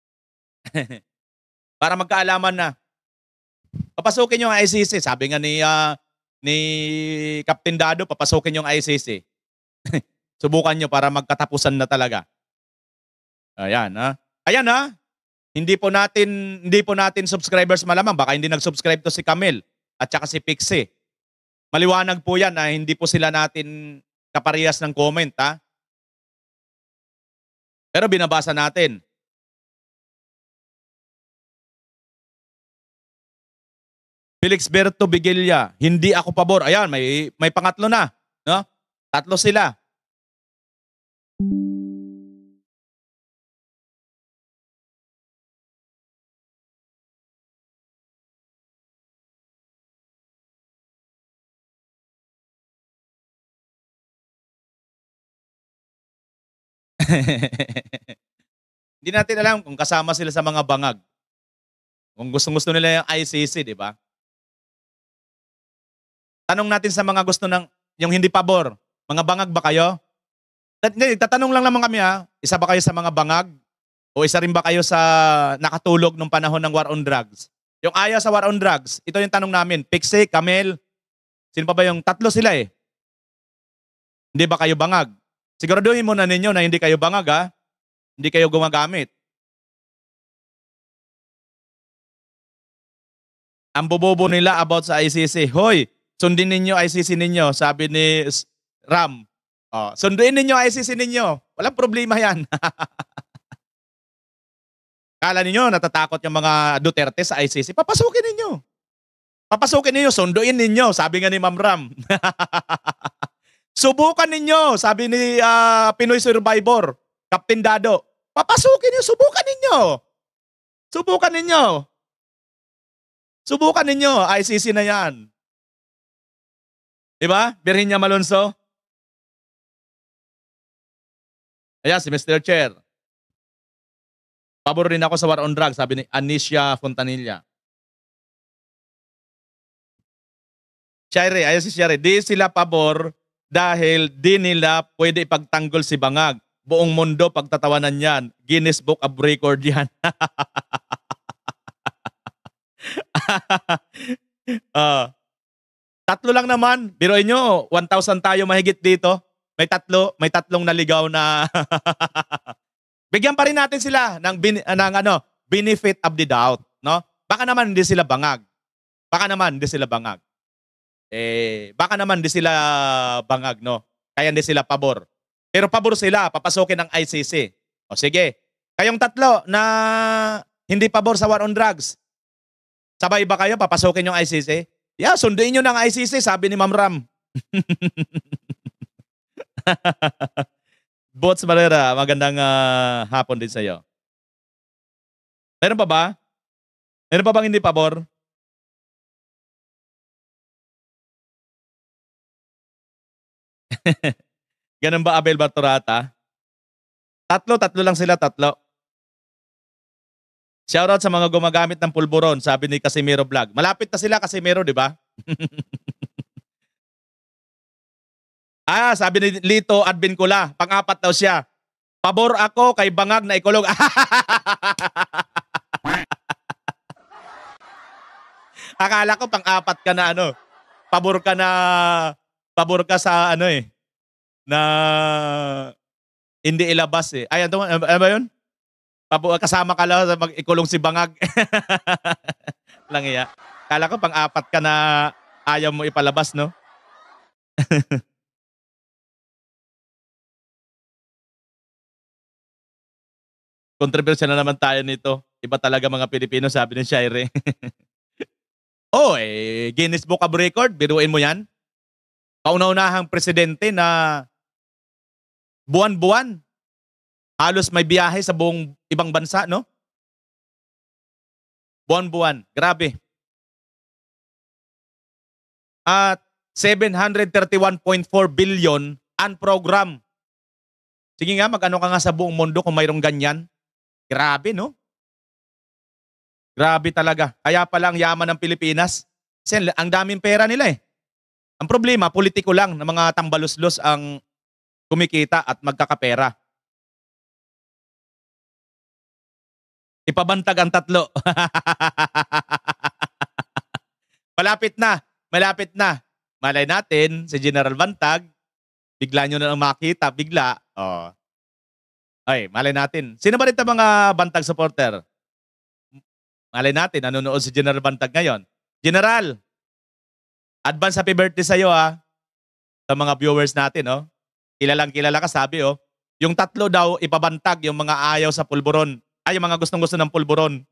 [SPEAKER 1] para magkaalaman na. Papasukin yung ICC. Sabi nga ni,
[SPEAKER 3] uh, ni Captain Dado, papasukin yung ICC. Subukan nyo para magkatapusan na talaga. Ayan, ha? Ah. Ayan, ha? Ah. Hindi po natin, hindi po natin subscribers malamang. Baka hindi nag-subscribe to si Camille at saka si Pixie.
[SPEAKER 1] Maliwanag po yan na hindi po sila natin kaparehas ng comment, ha? Pero binabasa natin. Felixberto Berto hindi ako pabor. Ayan, may, may pangatlo na. No? Tatlo sila. Hindi natin alam kung kasama sila sa mga bangag. Kung gusto-gusto nila yung ICC, di ba?
[SPEAKER 3] Tanong natin sa mga gusto ng, yung hindi pabor, mga bangag ba kayo? Hindi, tatanong lang naman kami ha, ah. isa ba kayo sa mga bangag? O isa rin ba kayo sa nakatulog nung panahon ng war on drugs? Yung ayaw sa war on drugs, ito yung tanong namin. Pixie, Camel,
[SPEAKER 1] sino pa ba yung tatlo sila eh? Hindi ba kayo bangag? Siguraduhin mo na ninyo na hindi kayo bangag ha. Ah. Hindi kayo gumagamit. Ang bobobo nila about sa ICC, Hoy,
[SPEAKER 3] Sundin ninyo ICC ninyo, sabi ni Ram. Oh, sunduin ninyo ICC ninyo. Walang problema yan. Kala ninyo natatakot yung mga Duterte sa ICC. Papasukin ninyo. Papasukin ninyo, sunduin ninyo, sabi nga ni Ma'am Ram. subukan ninyo, sabi ni uh, Pinoy Survivor, Captain Dado. Papasukin ninyo, subukan ninyo.
[SPEAKER 1] Subukan ninyo. Subukan ninyo, ICC na yan. Di ba? Virginia Malonzo. Ayan, si Mr. Chair. Pabor rin ako sa war on drugs, sabi ni Anisha Fontanilla.
[SPEAKER 3] Shire, ayos si Shire. Di sila pabor dahil di nila pwede ipagtanggol si Bangag. Buong mundo pagtatawanan yan. Guinness Book of Record yan. uh, Tatlo lang naman. Biroin nyo, 1,000 tayo mahigit dito. May tatlo, may tatlong naligaw na Bigyan pa rin natin sila ng, bin, ah, ng ano, benefit of the doubt, no? Baka naman hindi sila bangag. Baka naman hindi sila bangag. Eh, baka naman hindi sila bangag, no? Kaya hindi sila pabor. Pero pabor sila, papasokin ng ICC. O sige, kayong tatlo na hindi pabor sa war on drugs, sabay ba kayo papasokin yung ICC? Yeah, sunduin nyo ng ICC, sabi ni Ma'am Ram.
[SPEAKER 1] Bots Barrera, magandang uh, hapon din sa iyo. Meron pa ba? Meron pa bang hindi pabor? Ganun ba Abel Bartorata? Tatlo, tatlo lang sila, tatlo.
[SPEAKER 3] Shoutout sa mga gumagamit ng pulburon, sabi ni Casimiro Vlog. Malapit na sila Casimiro, di ba? ah, sabi ni Lito Advin Kula, pang-apat daw siya. Pabor ako kay bangag na ikulog. Akala ko pang-apat ka na ano. Pabor ka na pabor ka sa ano eh na hindi ilabas eh. Ay, ano, ano ba 'yun? Papu kasama ka lang sa mag-ikulong si Bangag. Langiya. Kala ko pang-apat ka na ayaw mo
[SPEAKER 1] ipalabas, no? Controversial na naman tayo nito. Iba talaga mga Pilipino, sabi ni Shire. oh, eh, Guinness Book of Record,
[SPEAKER 3] biruin mo yan. Kauna-unahang presidente na
[SPEAKER 1] buwan-buwan Halos may biyahe sa buong ibang bansa, no? Buwan-buwan. Grabe. At 731.4 billion unprogram.
[SPEAKER 3] Sige nga, mag-ano ka nga sa buong mundo kung mayroong ganyan. Grabe, no? Grabe talaga. Kaya pala ang yaman ng Pilipinas. Kasi ang daming pera nila eh.
[SPEAKER 1] Ang problema, politiko lang ng mga tambaluslos ang kumikita at magkakapera. Ipabantag ang tatlo. malapit na. Malapit
[SPEAKER 3] na. Malay natin, si General Bantag, bigla nyo na lang makita, bigla. Oh. Ay, malay natin. Sino ba rin mga Bantag supporter? Malay natin, nanonood si General Bantag ngayon. General, advance happy birthday iyo ha. Ah. Sa mga viewers natin, oh. Kilalang kilala ka, sabi oh.
[SPEAKER 1] Yung tatlo daw, ipabantag yung mga ayaw sa pulburon. Ay, yung mga gustong gusto ng pulburon.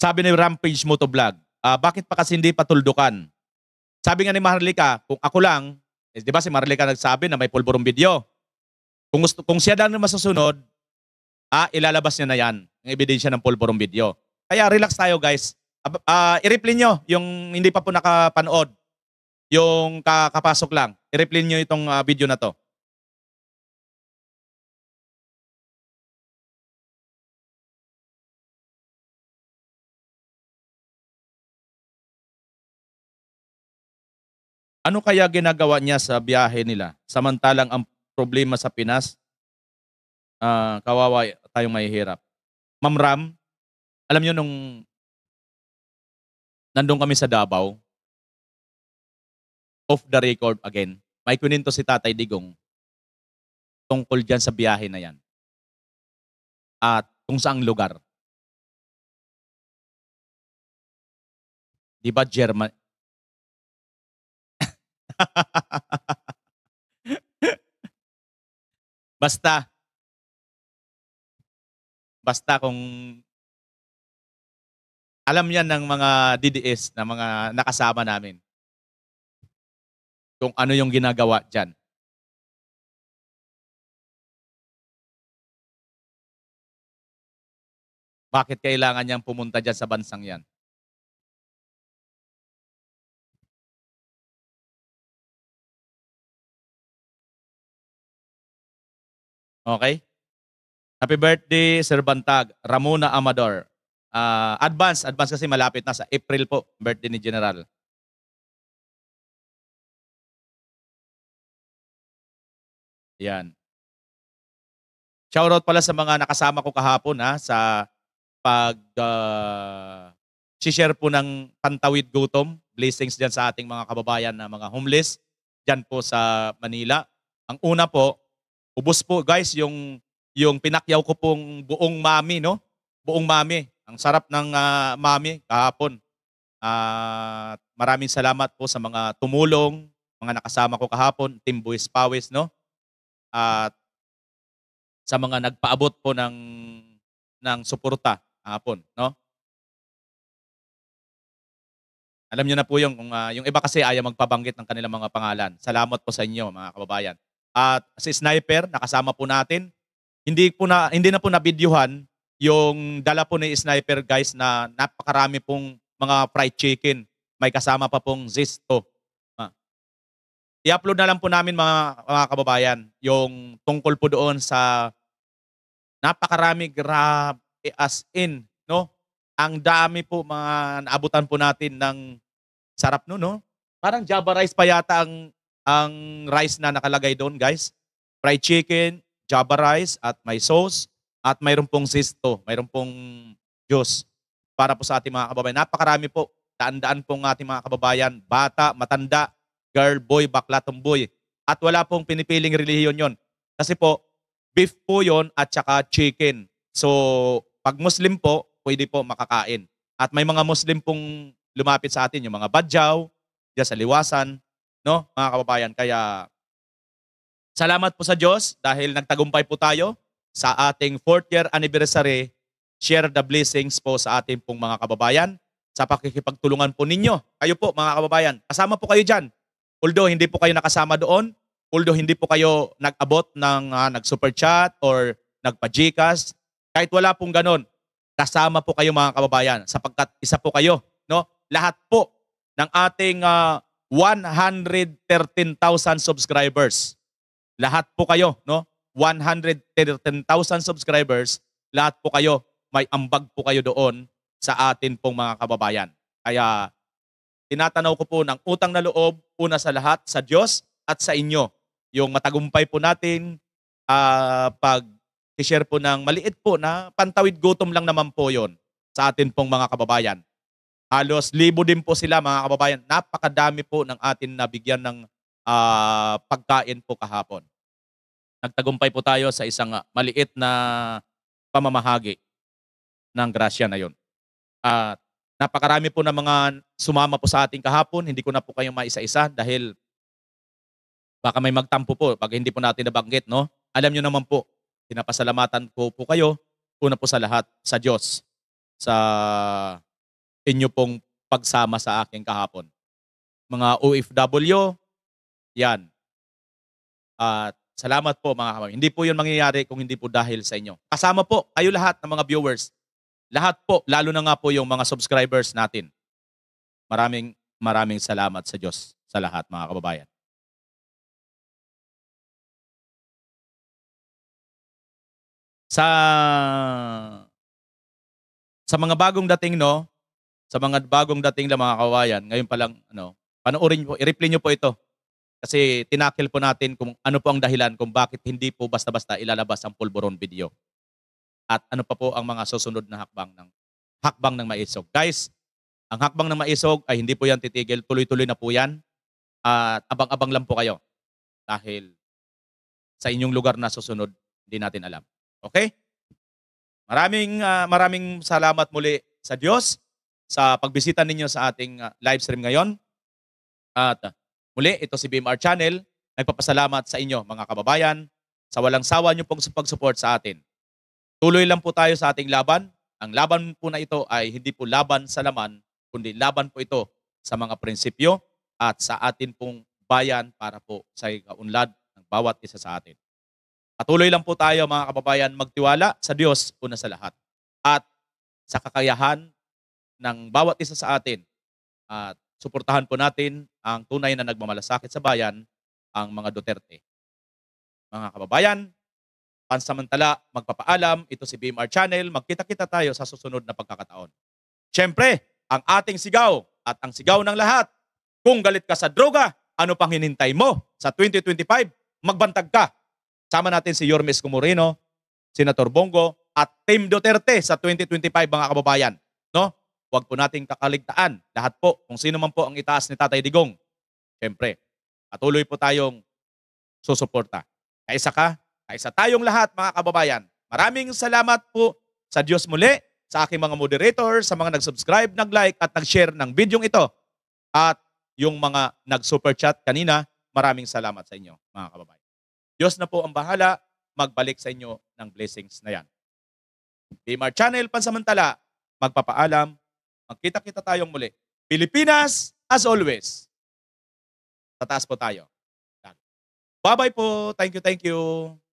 [SPEAKER 1] Sabi ni Rampage Moto Vlog, uh, ah, bakit pa kasi hindi patuldukan?
[SPEAKER 3] Sabi nga ni Maharlika, kung ako lang, eh, di ba si Maharlika nagsabi na may pulburong video. Kung, gusto, kung siya lang masusunod, ah, ilalabas niya na yan, ang ebidensya ng pulburong video. Kaya relax tayo guys. Uh, uh, ah, i reply nyo yung hindi pa po nakapanood,
[SPEAKER 1] yung kakapasok lang i-replay nyo itong uh, video na to. Ano kaya ginagawa niya sa biyahe nila? Samantalang ang problema sa Pinas, uh, kawawa tayong mahihirap. Ma'am Ram, alam niyo nung nandun kami sa Davao, off the record again, may kuninto si Tatay Digong tungkol dyan sa biyahe na yan. At kung saang lugar. Di ba German? basta, basta kung alam yan ng mga DDS na mga nakasama namin kung ano yung ginagawa dyan. Bakit kailangan niyang pumunta dyan sa bansang yan? Okay? Happy birthday, Sir Bantag. Ramona Amador. Uh, advance, advance kasi malapit na sa April po, birthday ni General. Yan. Shoutout pala sa mga nakasama ko kahapon ha sa pag
[SPEAKER 3] uh, ah, share po ng Pantawid Gutom. Blessings diyan sa ating mga kababayan na mga homeless diyan po sa Manila. Ang una po, ubos po guys yung yung pinakyaw ko pong buong mami no. Buong mami. Ang sarap ng uh, mami kahapon. At uh, maraming salamat po sa mga tumulong, mga nakasama ko kahapon, Team Boys Pawis no at
[SPEAKER 1] sa mga nagpaabot po ng ng suporta hapon, no? Alam niyo na po yung kung uh, yung iba kasi
[SPEAKER 3] ayaw magpabanggit ng kanilang mga pangalan. Salamat po sa inyo mga kababayan. At si Sniper nakasama po natin. Hindi po na hindi na po na videohan yung dala po ni Sniper guys na napakarami pong mga fried chicken. May kasama pa pong zisto I-upload na lang po namin mga, mga kababayan yung tungkol po doon sa napakarami grab as in, no? Ang dami po mga naabutan po natin ng sarap no, no? Parang Java rice pa yata ang ang rice na nakalagay doon, guys. Fried chicken, Java rice at may sauce at mayroon pong sisto, mayroon pong juice para po sa ating mga kababayan. Napakarami po, daan-daan pong ating mga kababayan, bata, matanda, girl, boy, bakla, tomboy. At wala pong pinipiling relihiyon yon. Kasi po, beef po yon at saka chicken. So, pag Muslim po, pwede po makakain. At may mga Muslim pong lumapit sa atin, yung mga badjaw, diyan sa liwasan, no, mga kababayan. Kaya, salamat po sa Diyos dahil nagtagumpay po tayo sa ating 4th year anniversary. Share the blessings po sa ating pong mga kababayan sa pakikipagtulungan po ninyo. Kayo po, mga kababayan. Kasama po kayo dyan Although hindi po kayo nakasama doon, although hindi po kayo nag-abot ng uh, ah, nag-super chat or nagpa-GCash, kahit wala pong ganun, kasama po kayo mga kababayan sapagkat isa po kayo, no? Lahat po ng ating uh, ah, 113,000 subscribers. Lahat po kayo, no? 113,000 subscribers, lahat po kayo, may ambag po kayo doon sa atin pong mga kababayan. Kaya tinatanaw ko po ng utang na loob, una sa lahat, sa Diyos at sa inyo. Yung matagumpay po natin, uh, pag share po ng maliit po na pantawid gutom lang naman po yon sa atin pong mga kababayan. Halos libo din po sila mga kababayan. Napakadami po ng atin nabigyan ng uh, pagkain po kahapon. Nagtagumpay po tayo sa isang maliit na pamamahagi ng grasya na yon. At Napakarami po ng na mga sumama po sa ating kahapon. Hindi ko na po kayo maisa-isa dahil baka may magtampo po pag hindi po natin nabanggit, no? Alam nyo naman po, pinapasalamatan ko po kayo una po sa lahat sa Diyos sa inyo pong pagsama sa akin kahapon. Mga OFW, yan. At salamat po mga kamay. Hindi po yun mangyayari kung hindi po dahil sa inyo. Kasama po kayo lahat ng mga viewers lahat po,
[SPEAKER 1] lalo na nga po yung mga subscribers natin. Maraming maraming salamat sa Diyos sa lahat mga kababayan. Sa sa mga bagong dating no, sa mga bagong dating na mga kawayan, ngayon pa lang ano, panoorin
[SPEAKER 3] niyo, i reply niyo po ito. Kasi tinakil po natin kung ano po ang dahilan kung bakit hindi po basta-basta ilalabas ang pulburon video at ano pa po ang mga susunod na hakbang ng hakbang ng maisog. Guys, ang hakbang ng maisog ay hindi po yan titigil, tuloy-tuloy na po yan. At abang-abang lang po kayo dahil sa inyong lugar na susunod, hindi natin alam. Okay? Maraming uh, maraming salamat muli sa Diyos sa pagbisita ninyo sa ating uh, live stream ngayon. At uh, muli, ito si BMR Channel. Nagpapasalamat sa inyo mga kababayan sa walang sawa niyo pong pag-support sa atin. Tuloy lang po tayo sa ating laban. Ang laban po na ito ay hindi po laban sa laman, kundi laban po ito sa mga prinsipyo at sa atin pong bayan para po sa kaunlad ng bawat isa sa atin. Patuloy lang po tayo mga kababayan magtiwala sa Diyos una sa lahat at sa kakayahan ng bawat isa sa atin at suportahan po natin ang tunay na nagmamalasakit sa bayan, ang mga Duterte. Mga kababayan, Pansamantala, magpapaalam. Ito si BMR Channel. Magkita-kita tayo sa susunod na pagkakataon. Siyempre, ang ating sigaw at ang sigaw ng lahat. Kung galit ka sa droga, ano pang hinintay mo? Sa 2025, magbantag ka. Sama natin si Yormes Comorino, Senator Bongo, at Team Duterte sa 2025 mga kababayan. No? Huwag po nating kakaligtaan lahat po kung sino man po ang itaas ni Tatay Digong. Siyempre, patuloy po tayong susuporta. Kaisa ka ay sa tayong lahat mga kababayan. Maraming salamat po sa Diyos muli, sa aking mga moderator, sa mga nag-subscribe, nag-like at nag-share ng videong ito. At yung mga nag-super chat kanina, maraming salamat sa inyo mga kababayan. Diyos na po ang bahala magbalik sa inyo ng blessings na yan. Bimar Channel pansamantala, magpapaalam. Magkita-kita tayong muli. Pilipinas, as always. Tataas po tayo. Bye-bye po. Thank you, thank you.